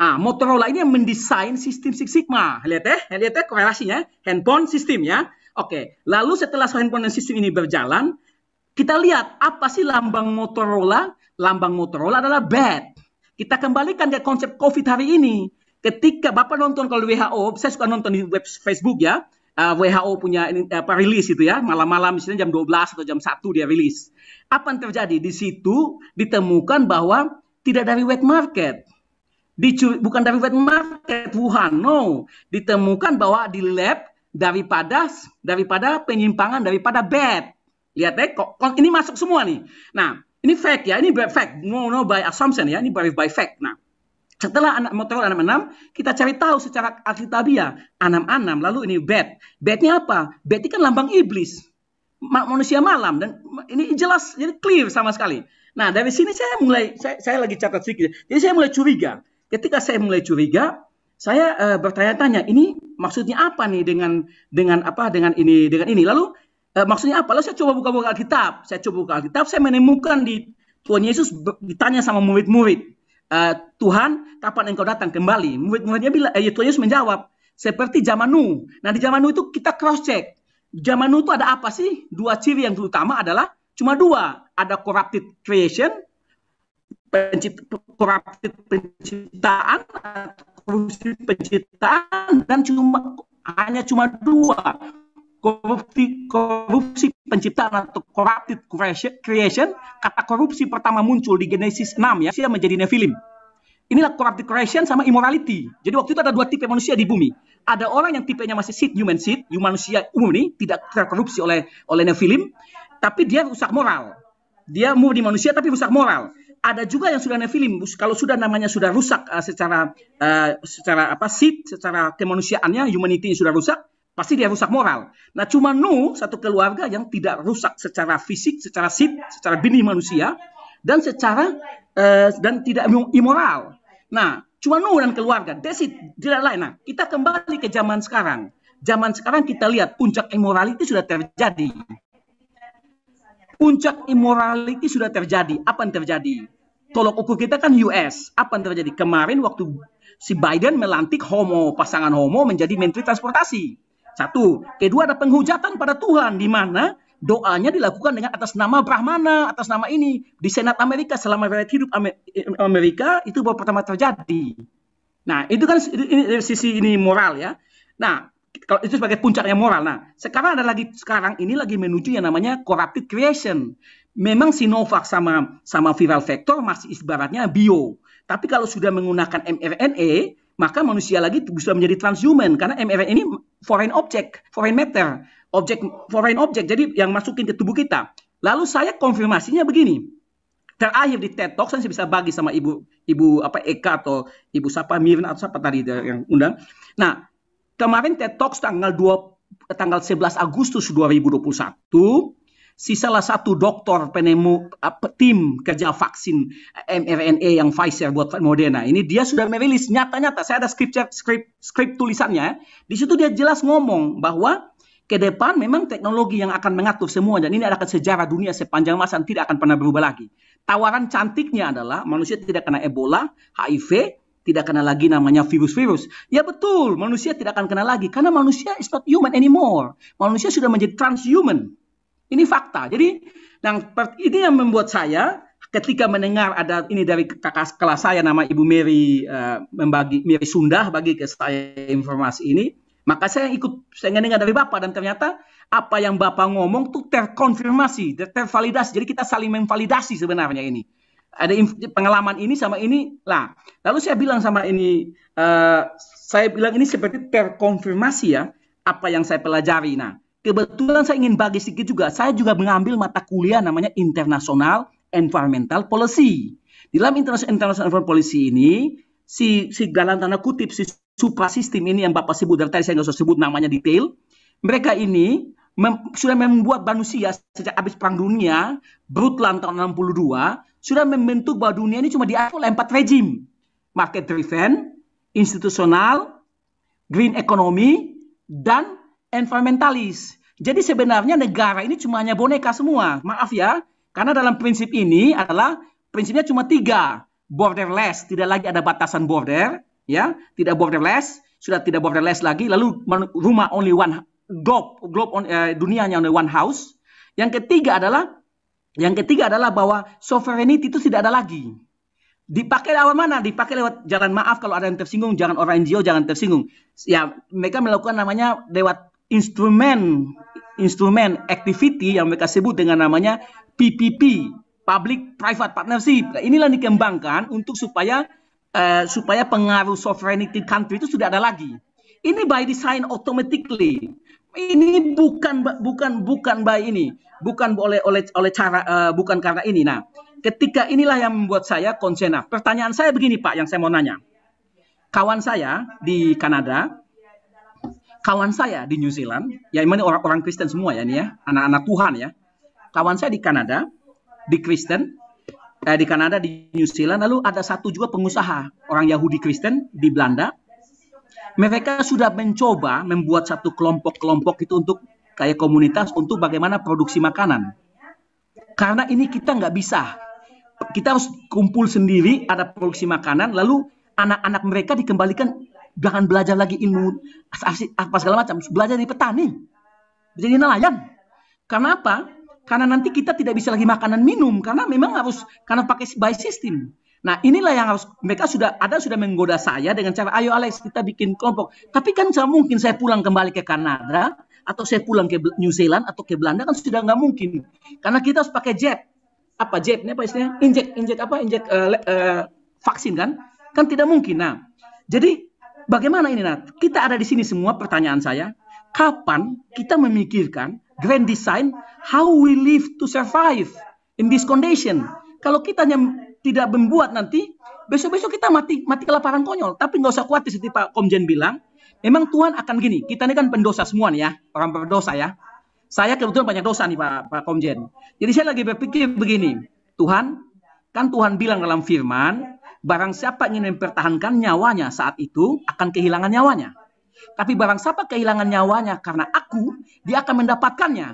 Ah, Motorola ini yang mendesain sistem Six Sigma. Lihat ya, lihat ya korelasinya, handphone sistem ya. Oke, lalu setelah handphone dan sistem ini berjalan, kita lihat apa sih lambang Motorola? Lambang Motorola adalah bad. Kita kembalikan ke ya konsep COVID hari ini. Ketika Bapak nonton kalau WHO, saya suka nonton di web Facebook ya, uh, ah, WHO punya ini, apa rilis itu ya malam-malam misalnya jam 12 atau jam 1 dia rilis. Apa yang terjadi? Di situ ditemukan bahwa tidak dari wet market. bukan dari wet market Wuhan, no. Ditemukan bahwa di lab daripada daripada penyimpangan daripada bed. Lihat deh, kok, ini masuk semua nih. Nah, ini fact ya, ini fact. No, no by assumption ya, ini by, by fact. Nah, setelah anak motor anak enam, kita cari tahu secara alkitabiah anak enam. Lalu ini bed. Bednya apa? Bed ini kan lambang iblis, manusia malam dan ini jelas jadi clear sama sekali. Nah dari sini saya mulai saya, saya lagi catat sedikit. Ya. Jadi saya mulai curiga. Ketika saya mulai curiga, saya uh, bertanya-tanya ini maksudnya apa nih dengan dengan apa dengan ini dengan ini. Lalu E, maksudnya apa? Lalu saya coba buka-buka Alkitab. Saya coba buka Alkitab, saya menemukan di Tuhan Yesus ditanya sama murid-murid. E, Tuhan, kapan engkau datang kembali? Murid-muridnya bilang, eh, Tuhan Yesus menjawab, seperti zaman Nuh. Nah di zaman Nuh itu kita cross-check. Zaman Nuh itu ada apa sih? Dua ciri yang terutama adalah cuma dua. Ada corrupted creation, pencipta, corrupted penciptaan, korupsi penciptaan, dan cuma hanya cuma dua korupsi korupsi penciptaan atau corrupted creation kata korupsi pertama muncul di Genesis 6 ya sudah menjadi nefilim inilah corrupted creation sama immorality jadi waktu itu ada dua tipe manusia di bumi ada orang yang tipenya masih seed human seed human manusia umum ini tidak terkorupsi oleh oleh Nephilim tapi dia rusak moral dia murni manusia tapi rusak moral ada juga yang sudah nefilim kalau sudah namanya sudah rusak eh, secara eh, secara apa seed, secara kemanusiaannya humanity sudah rusak Pasti dia rusak moral. Nah, cuma nu satu keluarga yang tidak rusak secara fisik, secara sip, secara bini manusia, dan secara uh, dan tidak imoral. Nah, cuma nu dan keluarga. Desit Tidak lain. Nah, kita kembali ke zaman sekarang. Zaman sekarang kita lihat puncak immorality sudah terjadi. Puncak immorality sudah terjadi. Apa yang terjadi? Tolok ukur kita kan US. Apa yang terjadi? Kemarin waktu si Biden melantik homo, pasangan homo menjadi menteri transportasi. Satu, kedua ada penghujatan pada Tuhan di mana doanya dilakukan dengan atas nama Brahmana, atas nama ini di Senat Amerika selama rakyat hidup Amerika itu baru pertama terjadi. Nah, itu kan ini, sisi ini moral ya. Nah, kalau itu sebagai puncaknya moral. Nah, sekarang ada lagi sekarang ini lagi menuju yang namanya corrupted creation. Memang Sinovac sama sama viral vector masih ibaratnya bio. Tapi kalau sudah menggunakan mRNA, maka manusia lagi bisa menjadi transhuman karena mRNA ini foreign object, foreign matter, object foreign object. Jadi yang masukin ke tubuh kita. Lalu saya konfirmasinya begini. Terakhir di TED Talk saya bisa bagi sama Ibu Ibu apa Eka atau Ibu siapa Mirna atau siapa tadi yang undang. Nah, kemarin TED Talk tanggal 2 tanggal 11 Agustus 2021 si salah satu dokter penemu tim kerja vaksin eh, mRNA yang Pfizer buat Moderna ini dia sudah merilis nyata-nyata saya ada script script script tulisannya eh. di situ dia jelas ngomong bahwa ke depan memang teknologi yang akan mengatur semua dan ini akan sejarah dunia sepanjang masa dan tidak akan pernah berubah lagi. Tawaran cantiknya adalah manusia tidak kena Ebola, HIV, tidak kena lagi namanya virus-virus. Ya betul, manusia tidak akan kena lagi karena manusia is not human anymore. Manusia sudah menjadi transhuman. Ini fakta. Jadi yang ini yang membuat saya ketika mendengar ada ini dari kakak kelas saya nama Ibu Mary uh, membagi Mary Sunda bagi ke saya informasi ini, maka saya ikut saya mendengar dari Bapak dan ternyata apa yang Bapak ngomong tuh terkonfirmasi, tervalidasi. Jadi kita saling memvalidasi sebenarnya ini. Ada pengalaman ini sama ini lah. Lalu saya bilang sama ini, uh, saya bilang ini seperti terkonfirmasi ya apa yang saya pelajari. Nah, Kebetulan saya ingin bagi sedikit juga, saya juga mengambil mata kuliah namanya International Environmental Policy. Di dalam International, Environmental Policy ini, si, si dalam tanda kutip, si suprasistem ini yang Bapak sebut, dari tadi saya nggak usah sebut namanya detail, mereka ini mem, sudah membuat manusia sejak habis Perang Dunia, brutal tahun 62, sudah membentuk bahwa dunia ini cuma diatur oleh empat rejim. Market driven, institusional, green economy, dan environmentalis. Jadi sebenarnya negara ini cuma hanya boneka semua. Maaf ya, karena dalam prinsip ini adalah prinsipnya cuma tiga. Borderless, tidak lagi ada batasan border, ya, tidak borderless, sudah tidak borderless lagi. Lalu rumah only one globe, globe on, eh, dunianya only one house. Yang ketiga adalah yang ketiga adalah bahwa sovereignty itu tidak ada lagi. Dipakai lewat mana? Dipakai lewat jalan maaf kalau ada yang tersinggung, jangan orang NGO jangan tersinggung. Ya, mereka melakukan namanya lewat instrumen instrumen activity yang mereka sebut dengan namanya PPP public private partnership. Nah, inilah dikembangkan untuk supaya uh, supaya pengaruh sovereignty country itu sudah ada lagi. Ini by design automatically. Ini bukan bukan bukan by ini, bukan oleh oleh oleh cara uh, bukan karena ini. Nah, ketika inilah yang membuat saya concern. Nah, pertanyaan saya begini Pak, yang saya mau nanya. Kawan saya di Kanada kawan saya di New Zealand, ya ini orang-orang Kristen semua ya ini ya, anak-anak Tuhan ya. Kawan saya di Kanada, di Kristen, eh, di Kanada, di New Zealand, lalu ada satu juga pengusaha orang Yahudi Kristen di Belanda. Mereka sudah mencoba membuat satu kelompok-kelompok itu untuk kayak komunitas untuk bagaimana produksi makanan. Karena ini kita nggak bisa. Kita harus kumpul sendiri, ada produksi makanan, lalu anak-anak mereka dikembalikan jangan belajar lagi ilmu apa segala macam, belajar dari petani. Jadi nelayan. Karena apa? Karena nanti kita tidak bisa lagi makanan minum karena memang harus karena pakai by system. Nah, inilah yang harus mereka sudah ada sudah menggoda saya dengan cara ayo Alex kita bikin kelompok. Tapi kan saya mungkin saya pulang kembali ke Kanada atau saya pulang ke New Zealand atau ke Belanda kan sudah nggak mungkin. Karena kita harus pakai jab. Apa jab? Ini apa istilahnya? Injek, injek apa? Injek uh, uh, vaksin kan? Kan tidak mungkin. Nah, jadi Bagaimana ini Nat? Kita ada di sini semua pertanyaan saya. Kapan kita memikirkan grand design how we live to survive in this condition? Kalau kita tidak membuat nanti besok-besok kita mati mati kelaparan konyol. Tapi nggak usah khawatir seperti Pak Komjen bilang, memang Tuhan akan gini. Kita ini kan pendosa semua nih ya, orang berdosa ya. Saya kebetulan banyak dosa nih Pak, Pak Komjen. Jadi saya lagi berpikir begini, Tuhan, kan Tuhan bilang dalam firman, Barang siapa ingin mempertahankan nyawanya saat itu akan kehilangan nyawanya. Tapi barang siapa kehilangan nyawanya karena aku, dia akan mendapatkannya.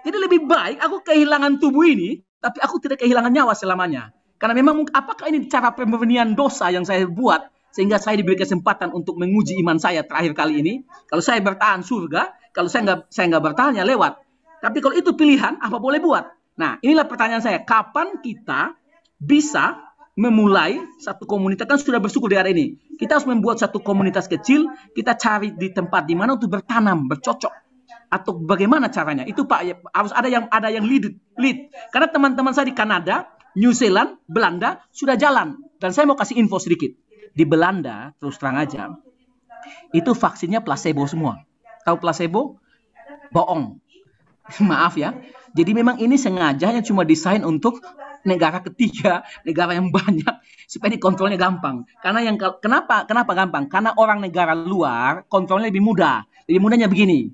Jadi lebih baik aku kehilangan tubuh ini, tapi aku tidak kehilangan nyawa selamanya. Karena memang apakah ini cara pemberian dosa yang saya buat sehingga saya diberi kesempatan untuk menguji iman saya terakhir kali ini. Kalau saya bertahan surga, kalau saya nggak saya nggak bertahan ya lewat. Tapi kalau itu pilihan, apa boleh buat? Nah, inilah pertanyaan saya. Kapan kita bisa memulai satu komunitas kan sudah bersyukur di hari ini. Kita harus membuat satu komunitas kecil, kita cari di tempat di mana untuk bertanam, bercocok atau bagaimana caranya? Itu Pak ya, harus ada yang ada yang lead lead. Karena teman-teman saya di Kanada, New Zealand, Belanda sudah jalan dan saya mau kasih info sedikit. Di Belanda terus terang aja itu vaksinnya placebo semua. Tahu placebo? Bohong. Maaf ya. Jadi memang ini sengaja yang cuma desain untuk negara ketiga, negara yang banyak supaya dikontrolnya gampang. Karena yang kenapa kenapa gampang? Karena orang negara luar kontrolnya lebih mudah. Lebih mudahnya begini.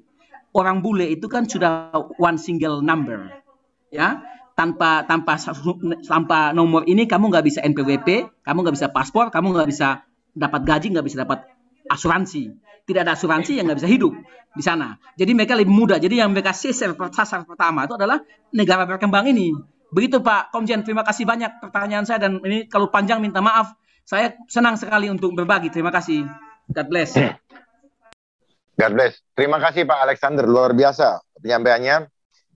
Orang bule itu kan sudah one single number. Ya, tanpa tanpa tanpa nomor ini kamu nggak bisa NPWP, kamu nggak bisa paspor, kamu nggak bisa dapat gaji, nggak bisa dapat asuransi. Tidak ada asuransi yang nggak bisa hidup di sana. Jadi mereka lebih mudah. Jadi yang mereka sasar, sasar pertama itu adalah negara berkembang ini Begitu Pak Komjen, terima kasih banyak pertanyaan saya dan ini kalau panjang minta maaf. Saya senang sekali untuk berbagi. Terima kasih. God bless. Hmm. God bless. Terima kasih Pak Alexander, luar biasa penyampaiannya.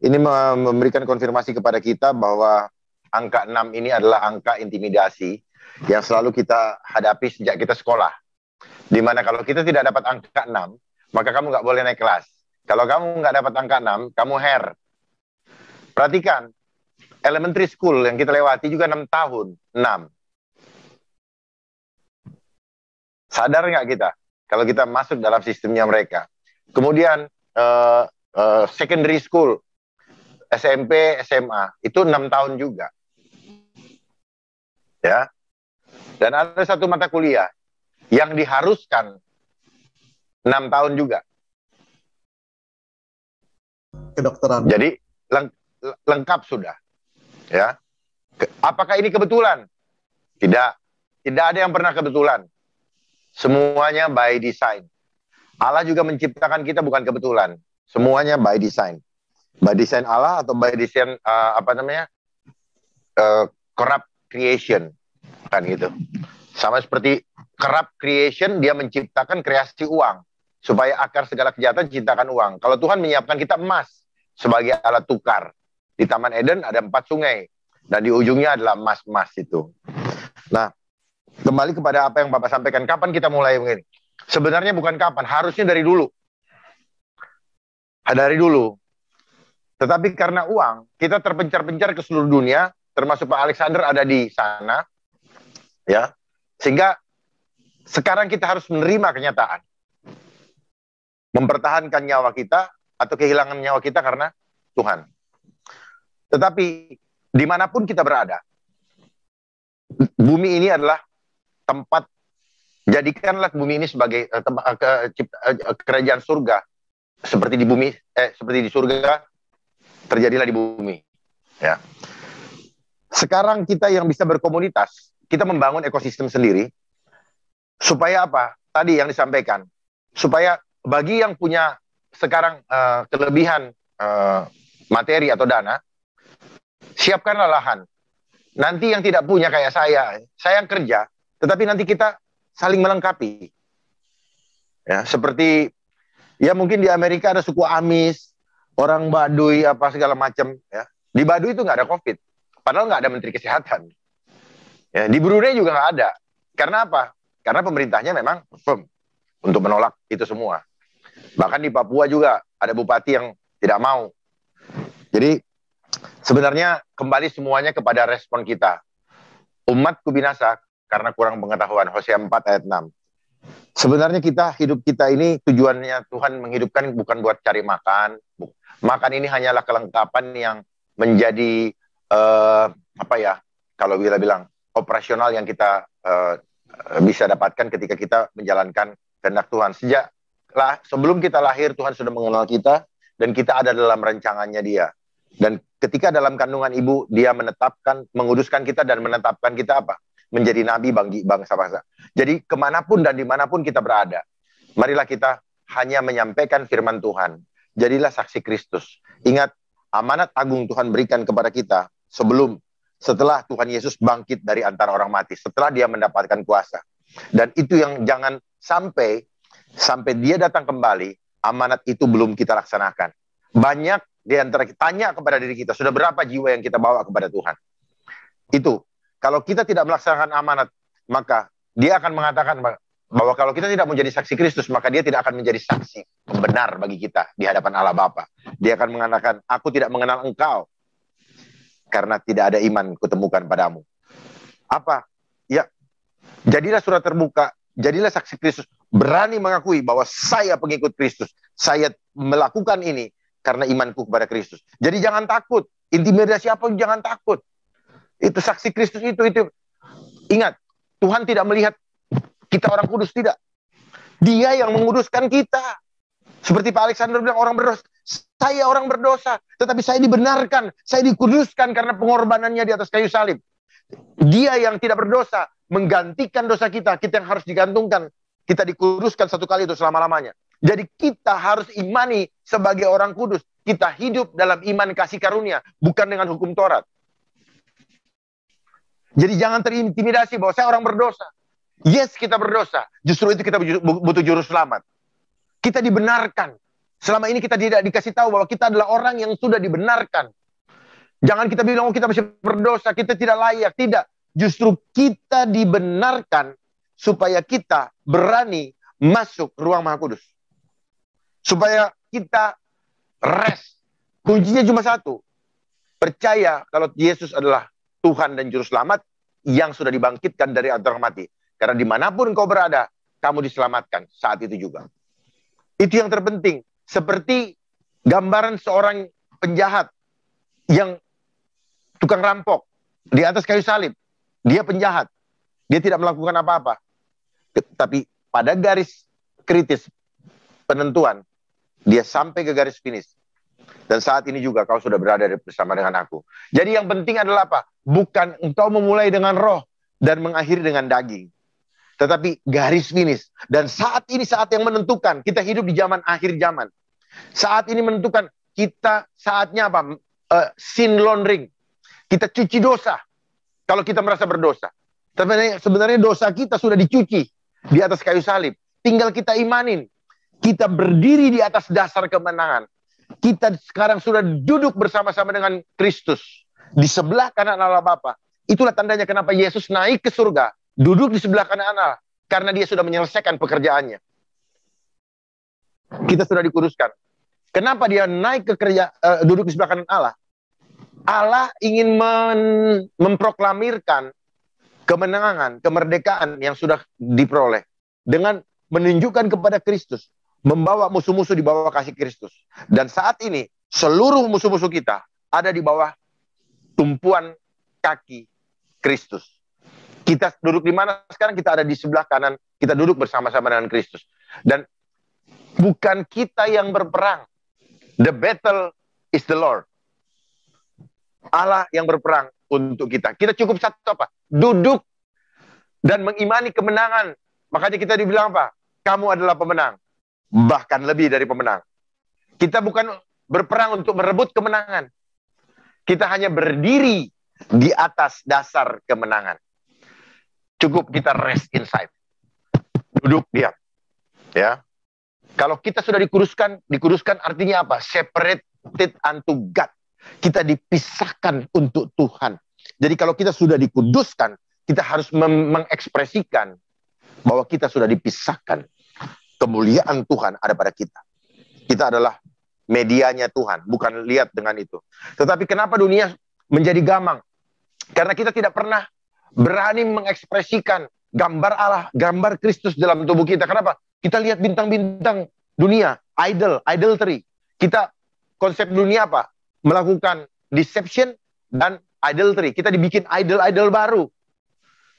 Ini memberikan konfirmasi kepada kita bahwa angka 6 ini adalah angka intimidasi yang selalu kita hadapi sejak kita sekolah. Dimana kalau kita tidak dapat angka 6, maka kamu nggak boleh naik kelas. Kalau kamu nggak dapat angka 6, kamu hair. Perhatikan, elementary school yang kita lewati juga enam tahun enam sadar nggak kita kalau kita masuk dalam sistemnya mereka kemudian uh, uh, secondary school SMP SMA itu enam tahun juga ya dan ada satu mata kuliah yang diharuskan enam tahun juga kedokteran jadi lengkap sudah Ya. Apakah ini kebetulan? Tidak. Tidak ada yang pernah kebetulan. Semuanya by design. Allah juga menciptakan kita bukan kebetulan. Semuanya by design. By design Allah atau by design uh, apa namanya? Uh, corrupt creation kan gitu. Sama seperti corrupt creation dia menciptakan kreasi uang supaya akar segala kejahatan ciptakan uang. Kalau Tuhan menyiapkan kita emas sebagai alat tukar di Taman Eden ada empat sungai dan di ujungnya adalah emas-emas itu. Nah, kembali kepada apa yang Bapak sampaikan, kapan kita mulai begini? Sebenarnya bukan kapan, harusnya dari dulu. Dari dulu. Tetapi karena uang, kita terpencar-pencar ke seluruh dunia, termasuk Pak Alexander ada di sana, ya. Sehingga sekarang kita harus menerima kenyataan. Mempertahankan nyawa kita atau kehilangan nyawa kita karena Tuhan. Tetapi dimanapun kita berada, bumi ini adalah tempat jadikanlah bumi ini sebagai uh, tempat, eh, cipta, uh, kerajaan surga seperti di bumi eh seperti di surga terjadilah di bumi ya sekarang kita yang bisa berkomunitas kita membangun ekosistem sendiri supaya apa tadi yang disampaikan supaya bagi yang punya sekarang uh, kelebihan uh, materi atau dana siapkanlah lahan. Nanti yang tidak punya kayak saya, saya yang kerja, tetapi nanti kita saling melengkapi. Ya, seperti ya mungkin di Amerika ada suku Amis, orang Baduy apa segala macam ya. Di Baduy itu nggak ada COVID, padahal nggak ada Menteri Kesehatan. Ya, di Brunei juga nggak ada. Karena apa? Karena pemerintahnya memang firm untuk menolak itu semua. Bahkan di Papua juga ada bupati yang tidak mau. Jadi Sebenarnya kembali semuanya kepada respon kita. Umatku binasa karena kurang pengetahuan. Hosea 4 ayat 6. Sebenarnya kita hidup kita ini tujuannya Tuhan menghidupkan bukan buat cari makan. Makan ini hanyalah kelengkapan yang menjadi uh, apa ya? Kalau kita bilang operasional yang kita uh, bisa dapatkan ketika kita menjalankan kehendak Tuhan. Sejak lah sebelum kita lahir Tuhan sudah mengenal kita dan kita ada dalam rencangannya Dia. Dan ketika dalam kandungan ibu dia menetapkan, menguduskan kita dan menetapkan kita apa? Menjadi nabi bangsa-bangsa. Jadi kemanapun dan dimanapun kita berada, marilah kita hanya menyampaikan firman Tuhan. Jadilah saksi Kristus. Ingat, amanat agung Tuhan berikan kepada kita sebelum, setelah Tuhan Yesus bangkit dari antara orang mati, setelah dia mendapatkan kuasa. Dan itu yang jangan sampai, sampai dia datang kembali, amanat itu belum kita laksanakan. Banyak di antara kita tanya kepada diri kita, sudah berapa jiwa yang kita bawa kepada Tuhan? Itu. Kalau kita tidak melaksanakan amanat, maka dia akan mengatakan bahwa kalau kita tidak menjadi saksi Kristus, maka dia tidak akan menjadi saksi benar bagi kita di hadapan Allah Bapa. Dia akan mengatakan, aku tidak mengenal engkau, karena tidak ada iman kutemukan padamu. Apa? Ya, jadilah surat terbuka, jadilah saksi Kristus, berani mengakui bahwa saya pengikut Kristus, saya melakukan ini, karena imanku kepada Kristus. Jadi jangan takut, intimidasi apa jangan takut. Itu saksi Kristus itu itu. Ingat, Tuhan tidak melihat kita orang kudus tidak. Dia yang menguduskan kita. Seperti Pak Alexander bilang orang berdosa, saya orang berdosa, tetapi saya dibenarkan, saya dikuduskan karena pengorbanannya di atas kayu salib. Dia yang tidak berdosa menggantikan dosa kita, kita yang harus digantungkan, kita dikuduskan satu kali itu selama-lamanya. Jadi kita harus imani sebagai orang kudus. Kita hidup dalam iman kasih karunia, bukan dengan hukum Taurat. Jadi jangan terintimidasi bahwa saya orang berdosa. Yes, kita berdosa. Justru itu kita butuh juru selamat. Kita dibenarkan. Selama ini kita tidak dikasih tahu bahwa kita adalah orang yang sudah dibenarkan. Jangan kita bilang, oh kita masih berdosa, kita tidak layak. Tidak. Justru kita dibenarkan supaya kita berani masuk ruang maha kudus supaya kita rest. Kuncinya cuma satu. Percaya kalau Yesus adalah Tuhan dan Juru Selamat yang sudah dibangkitkan dari antara mati. Karena dimanapun kau berada, kamu diselamatkan saat itu juga. Itu yang terpenting. Seperti gambaran seorang penjahat yang tukang rampok di atas kayu salib. Dia penjahat. Dia tidak melakukan apa-apa. Tapi pada garis kritis penentuan dia sampai ke garis finish. Dan saat ini juga kau sudah berada bersama dengan aku. Jadi yang penting adalah apa? Bukan engkau memulai dengan roh dan mengakhiri dengan daging. Tetapi garis finish. Dan saat ini saat yang menentukan. Kita hidup di zaman akhir zaman. Saat ini menentukan kita saatnya apa? Uh, sin laundering. Kita cuci dosa. Kalau kita merasa berdosa. Tapi sebenarnya dosa kita sudah dicuci di atas kayu salib. Tinggal kita imanin kita berdiri di atas dasar kemenangan. Kita sekarang sudah duduk bersama-sama dengan Kristus di sebelah kanan Allah Bapa. Itulah tandanya kenapa Yesus naik ke surga, duduk di sebelah kanan Allah karena dia sudah menyelesaikan pekerjaannya. Kita sudah dikuduskan. Kenapa dia naik ke kerja uh, duduk di sebelah kanan Allah? Allah ingin men, memproklamirkan kemenangan, kemerdekaan yang sudah diperoleh dengan menunjukkan kepada Kristus membawa musuh-musuh di bawah kasih Kristus. Dan saat ini seluruh musuh-musuh kita ada di bawah tumpuan kaki Kristus. Kita duduk di mana sekarang? Kita ada di sebelah kanan. Kita duduk bersama-sama dengan Kristus. Dan bukan kita yang berperang. The battle is the Lord. Allah yang berperang untuk kita. Kita cukup satu apa? Duduk dan mengimani kemenangan. Makanya kita dibilang apa? Kamu adalah pemenang bahkan lebih dari pemenang. Kita bukan berperang untuk merebut kemenangan. Kita hanya berdiri di atas dasar kemenangan. Cukup kita rest inside. Duduk diam. Ya. Kalau kita sudah dikuruskan, dikuruskan artinya apa? Separated unto God. Kita dipisahkan untuk Tuhan. Jadi kalau kita sudah dikuduskan, kita harus mengekspresikan bahwa kita sudah dipisahkan kemuliaan Tuhan ada pada kita. Kita adalah medianya Tuhan, bukan lihat dengan itu. Tetapi kenapa dunia menjadi gamang? Karena kita tidak pernah berani mengekspresikan gambar Allah, gambar Kristus dalam tubuh kita. Kenapa? Kita lihat bintang-bintang dunia, idol, idolatry. Kita konsep dunia apa? Melakukan deception dan idolatry. Kita dibikin idol-idol baru.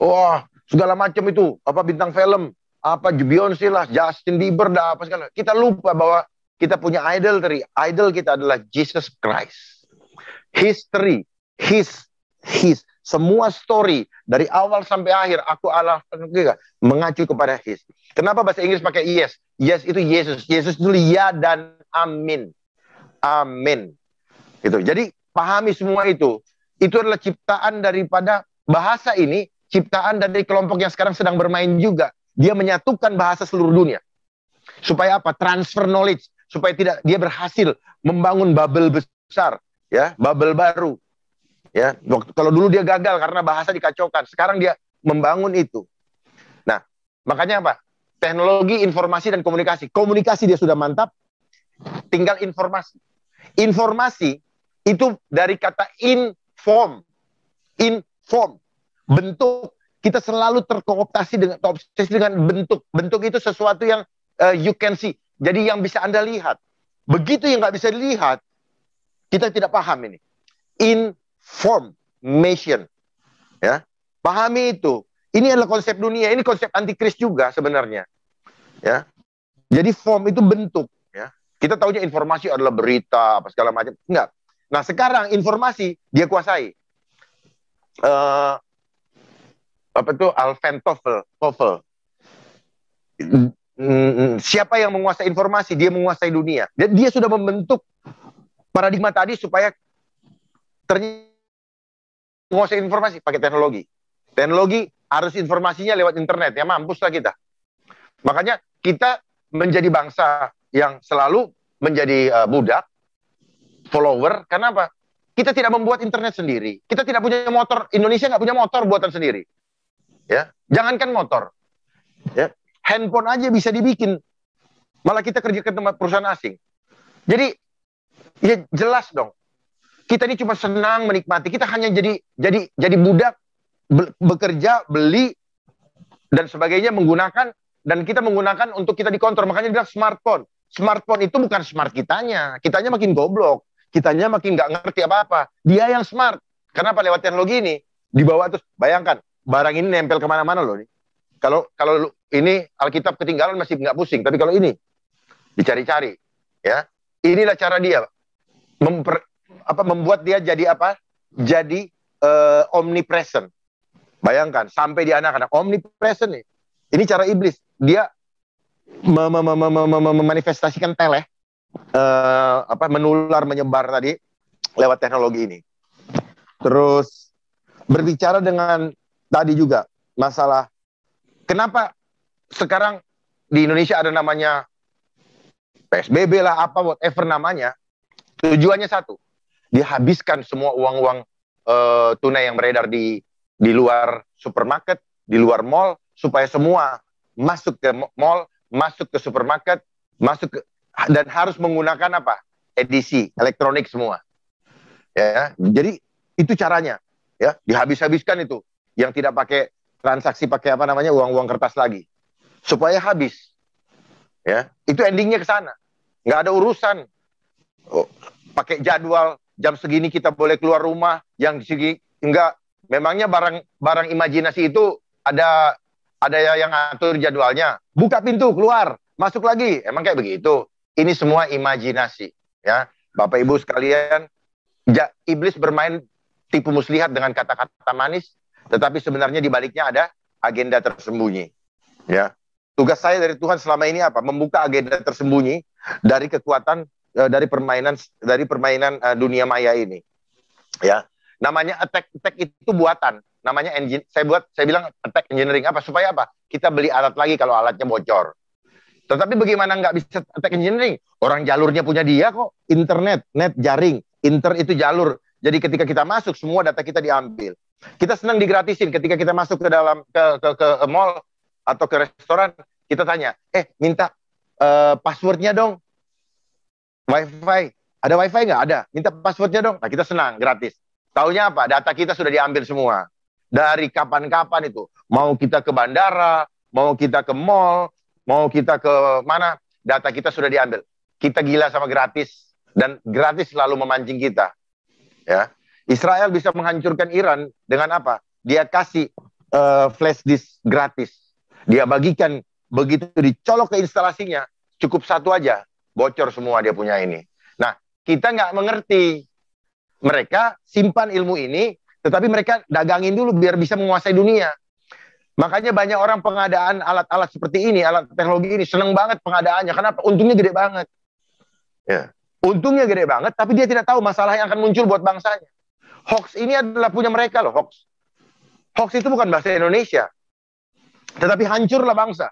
Wah, oh, segala macam itu, apa bintang film, apa Beyonce lah, Justin Bieber dah apa segala. Kita lupa bahwa kita punya idol dari idol kita adalah Jesus Christ. History, his, his, semua story dari awal sampai akhir aku Allah mengacu kepada his. Kenapa bahasa Inggris pakai yes? Yes itu Yesus. Yesus itu ya dan amin. Amin. Itu. Jadi pahami semua itu. Itu adalah ciptaan daripada bahasa ini, ciptaan dari kelompok yang sekarang sedang bermain juga. Dia menyatukan bahasa seluruh dunia. Supaya apa? Transfer knowledge, supaya tidak dia berhasil membangun bubble besar, ya, bubble baru. Ya, waktu, kalau dulu dia gagal karena bahasa dikacaukan, sekarang dia membangun itu. Nah, makanya apa? Teknologi informasi dan komunikasi. Komunikasi dia sudah mantap, tinggal informasi. Informasi itu dari kata inform, inform, bentuk kita selalu terkooptasi dengan terobsesi dengan bentuk. Bentuk itu sesuatu yang uh, you can see. Jadi yang bisa Anda lihat. Begitu yang nggak bisa dilihat, kita tidak paham ini. Information. Ya. Pahami itu. Ini adalah konsep dunia, ini konsep antikris juga sebenarnya. Ya. Jadi form itu bentuk, ya. Kita tahunya informasi adalah berita apa segala macam. Enggak. Nah, sekarang informasi dia kuasai. Uh, apa tuh Alven Toffel, Toffel. Hmm. Hmm, siapa yang menguasai informasi, dia menguasai dunia. Dan dia sudah membentuk paradigma tadi supaya ternyata menguasai informasi pakai teknologi. Teknologi harus informasinya lewat internet ya mampuslah kita. Makanya kita menjadi bangsa yang selalu menjadi uh, budak follower karena apa? Kita tidak membuat internet sendiri. Kita tidak punya motor. Indonesia nggak punya motor buatan sendiri ya jangankan motor ya handphone aja bisa dibikin malah kita kerja ke tempat perusahaan asing jadi ya jelas dong kita ini cuma senang menikmati kita hanya jadi jadi jadi budak be bekerja beli dan sebagainya menggunakan dan kita menggunakan untuk kita dikontrol makanya dia smartphone smartphone itu bukan smart kitanya kitanya makin goblok kitanya makin nggak ngerti apa apa dia yang smart kenapa lewat teknologi ini dibawa terus bayangkan barang ini nempel kemana-mana loh. Kalau kalau ini Alkitab ketinggalan masih nggak pusing, tapi kalau ini dicari-cari, ya inilah cara dia memper, apa membuat dia jadi apa? Jadi uh, omnipresent. Bayangkan sampai di anak-anak omnipresent nih. Ini cara iblis. Dia mem mem mem mem memanifestasikan teleh eh, uh, apa menular menyebar tadi lewat teknologi ini. Terus berbicara dengan Tadi juga masalah kenapa sekarang di Indonesia ada namanya PSBB lah apa whatever namanya. Tujuannya satu, dihabiskan semua uang-uang uh, tunai yang beredar di di luar supermarket, di luar mall supaya semua masuk ke mall, masuk ke supermarket, masuk ke, dan harus menggunakan apa? edisi elektronik semua. Ya, jadi itu caranya ya, dihabis-habiskan itu yang tidak pakai transaksi pakai apa namanya uang-uang kertas lagi supaya habis ya itu endingnya ke sana nggak ada urusan oh, pakai jadwal jam segini kita boleh keluar rumah yang segi enggak memangnya barang barang imajinasi itu ada ada yang atur jadwalnya buka pintu keluar masuk lagi emang kayak begitu ini semua imajinasi ya Bapak Ibu sekalian ja, iblis bermain tipu muslihat dengan kata-kata manis tetapi sebenarnya di baliknya ada agenda tersembunyi. Ya. Tugas saya dari Tuhan selama ini apa? Membuka agenda tersembunyi dari kekuatan eh, dari permainan dari permainan eh, dunia maya ini. Ya. Namanya attack attack itu buatan. Namanya engine saya buat saya bilang attack engineering apa supaya apa? Kita beli alat lagi kalau alatnya bocor. Tetapi bagaimana nggak bisa attack engineering? Orang jalurnya punya dia kok. Internet, net jaring, inter itu jalur. Jadi ketika kita masuk semua data kita diambil. Kita senang digratisin ketika kita masuk ke dalam ke ke, ke, mall atau ke restoran, kita tanya, "Eh, minta uh, passwordnya dong." WiFi, ada WiFi nggak? Ada. Minta passwordnya dong. Nah, kita senang, gratis. Taunya apa? Data kita sudah diambil semua. Dari kapan-kapan itu. Mau kita ke bandara, mau kita ke mall, mau kita ke mana, data kita sudah diambil. Kita gila sama gratis. Dan gratis selalu memancing kita. Ya. Israel bisa menghancurkan Iran dengan apa? Dia kasih uh, flash disk gratis. Dia bagikan begitu dicolok ke instalasinya, cukup satu aja, bocor semua dia punya ini. Nah, kita nggak mengerti. Mereka simpan ilmu ini, tetapi mereka dagangin dulu biar bisa menguasai dunia. Makanya banyak orang pengadaan alat-alat seperti ini, alat teknologi ini seneng banget pengadaannya. Kenapa? Untungnya gede banget. Ya. Untungnya gede banget, tapi dia tidak tahu masalah yang akan muncul buat bangsanya hoax ini adalah punya mereka loh hoax. Hoax itu bukan bahasa Indonesia. Tetapi hancurlah bangsa.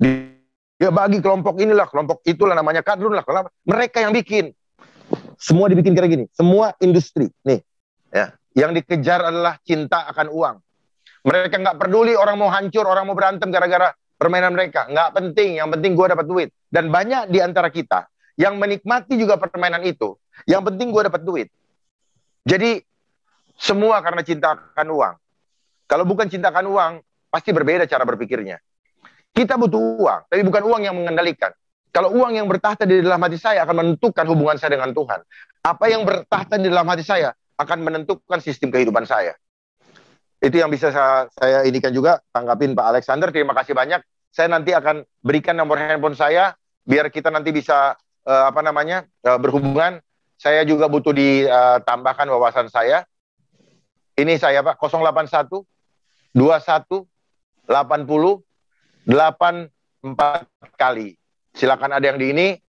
Dia bagi kelompok inilah, kelompok itulah namanya kadrun lah. Mereka yang bikin. Semua dibikin kira-kira gini. Semua industri. Nih. ya Yang dikejar adalah cinta akan uang. Mereka nggak peduli orang mau hancur, orang mau berantem gara-gara permainan mereka. Nggak penting. Yang penting gue dapat duit. Dan banyak di antara kita yang menikmati juga permainan itu. Yang penting gue dapat duit. Jadi semua karena cintakan uang. Kalau bukan cintakan uang, pasti berbeda cara berpikirnya. Kita butuh uang, tapi bukan uang yang mengendalikan. Kalau uang yang bertahta di dalam hati saya akan menentukan hubungan saya dengan Tuhan. Apa yang bertahta di dalam hati saya akan menentukan sistem kehidupan saya. Itu yang bisa saya, saya inikan juga, tanggapin Pak Alexander. Terima kasih banyak. Saya nanti akan berikan nomor handphone saya biar kita nanti bisa uh, apa namanya uh, berhubungan. Saya juga butuh ditambahkan eh, wawasan saya. Ini saya Pak 081 21 80 84 kali. Silakan ada yang di ini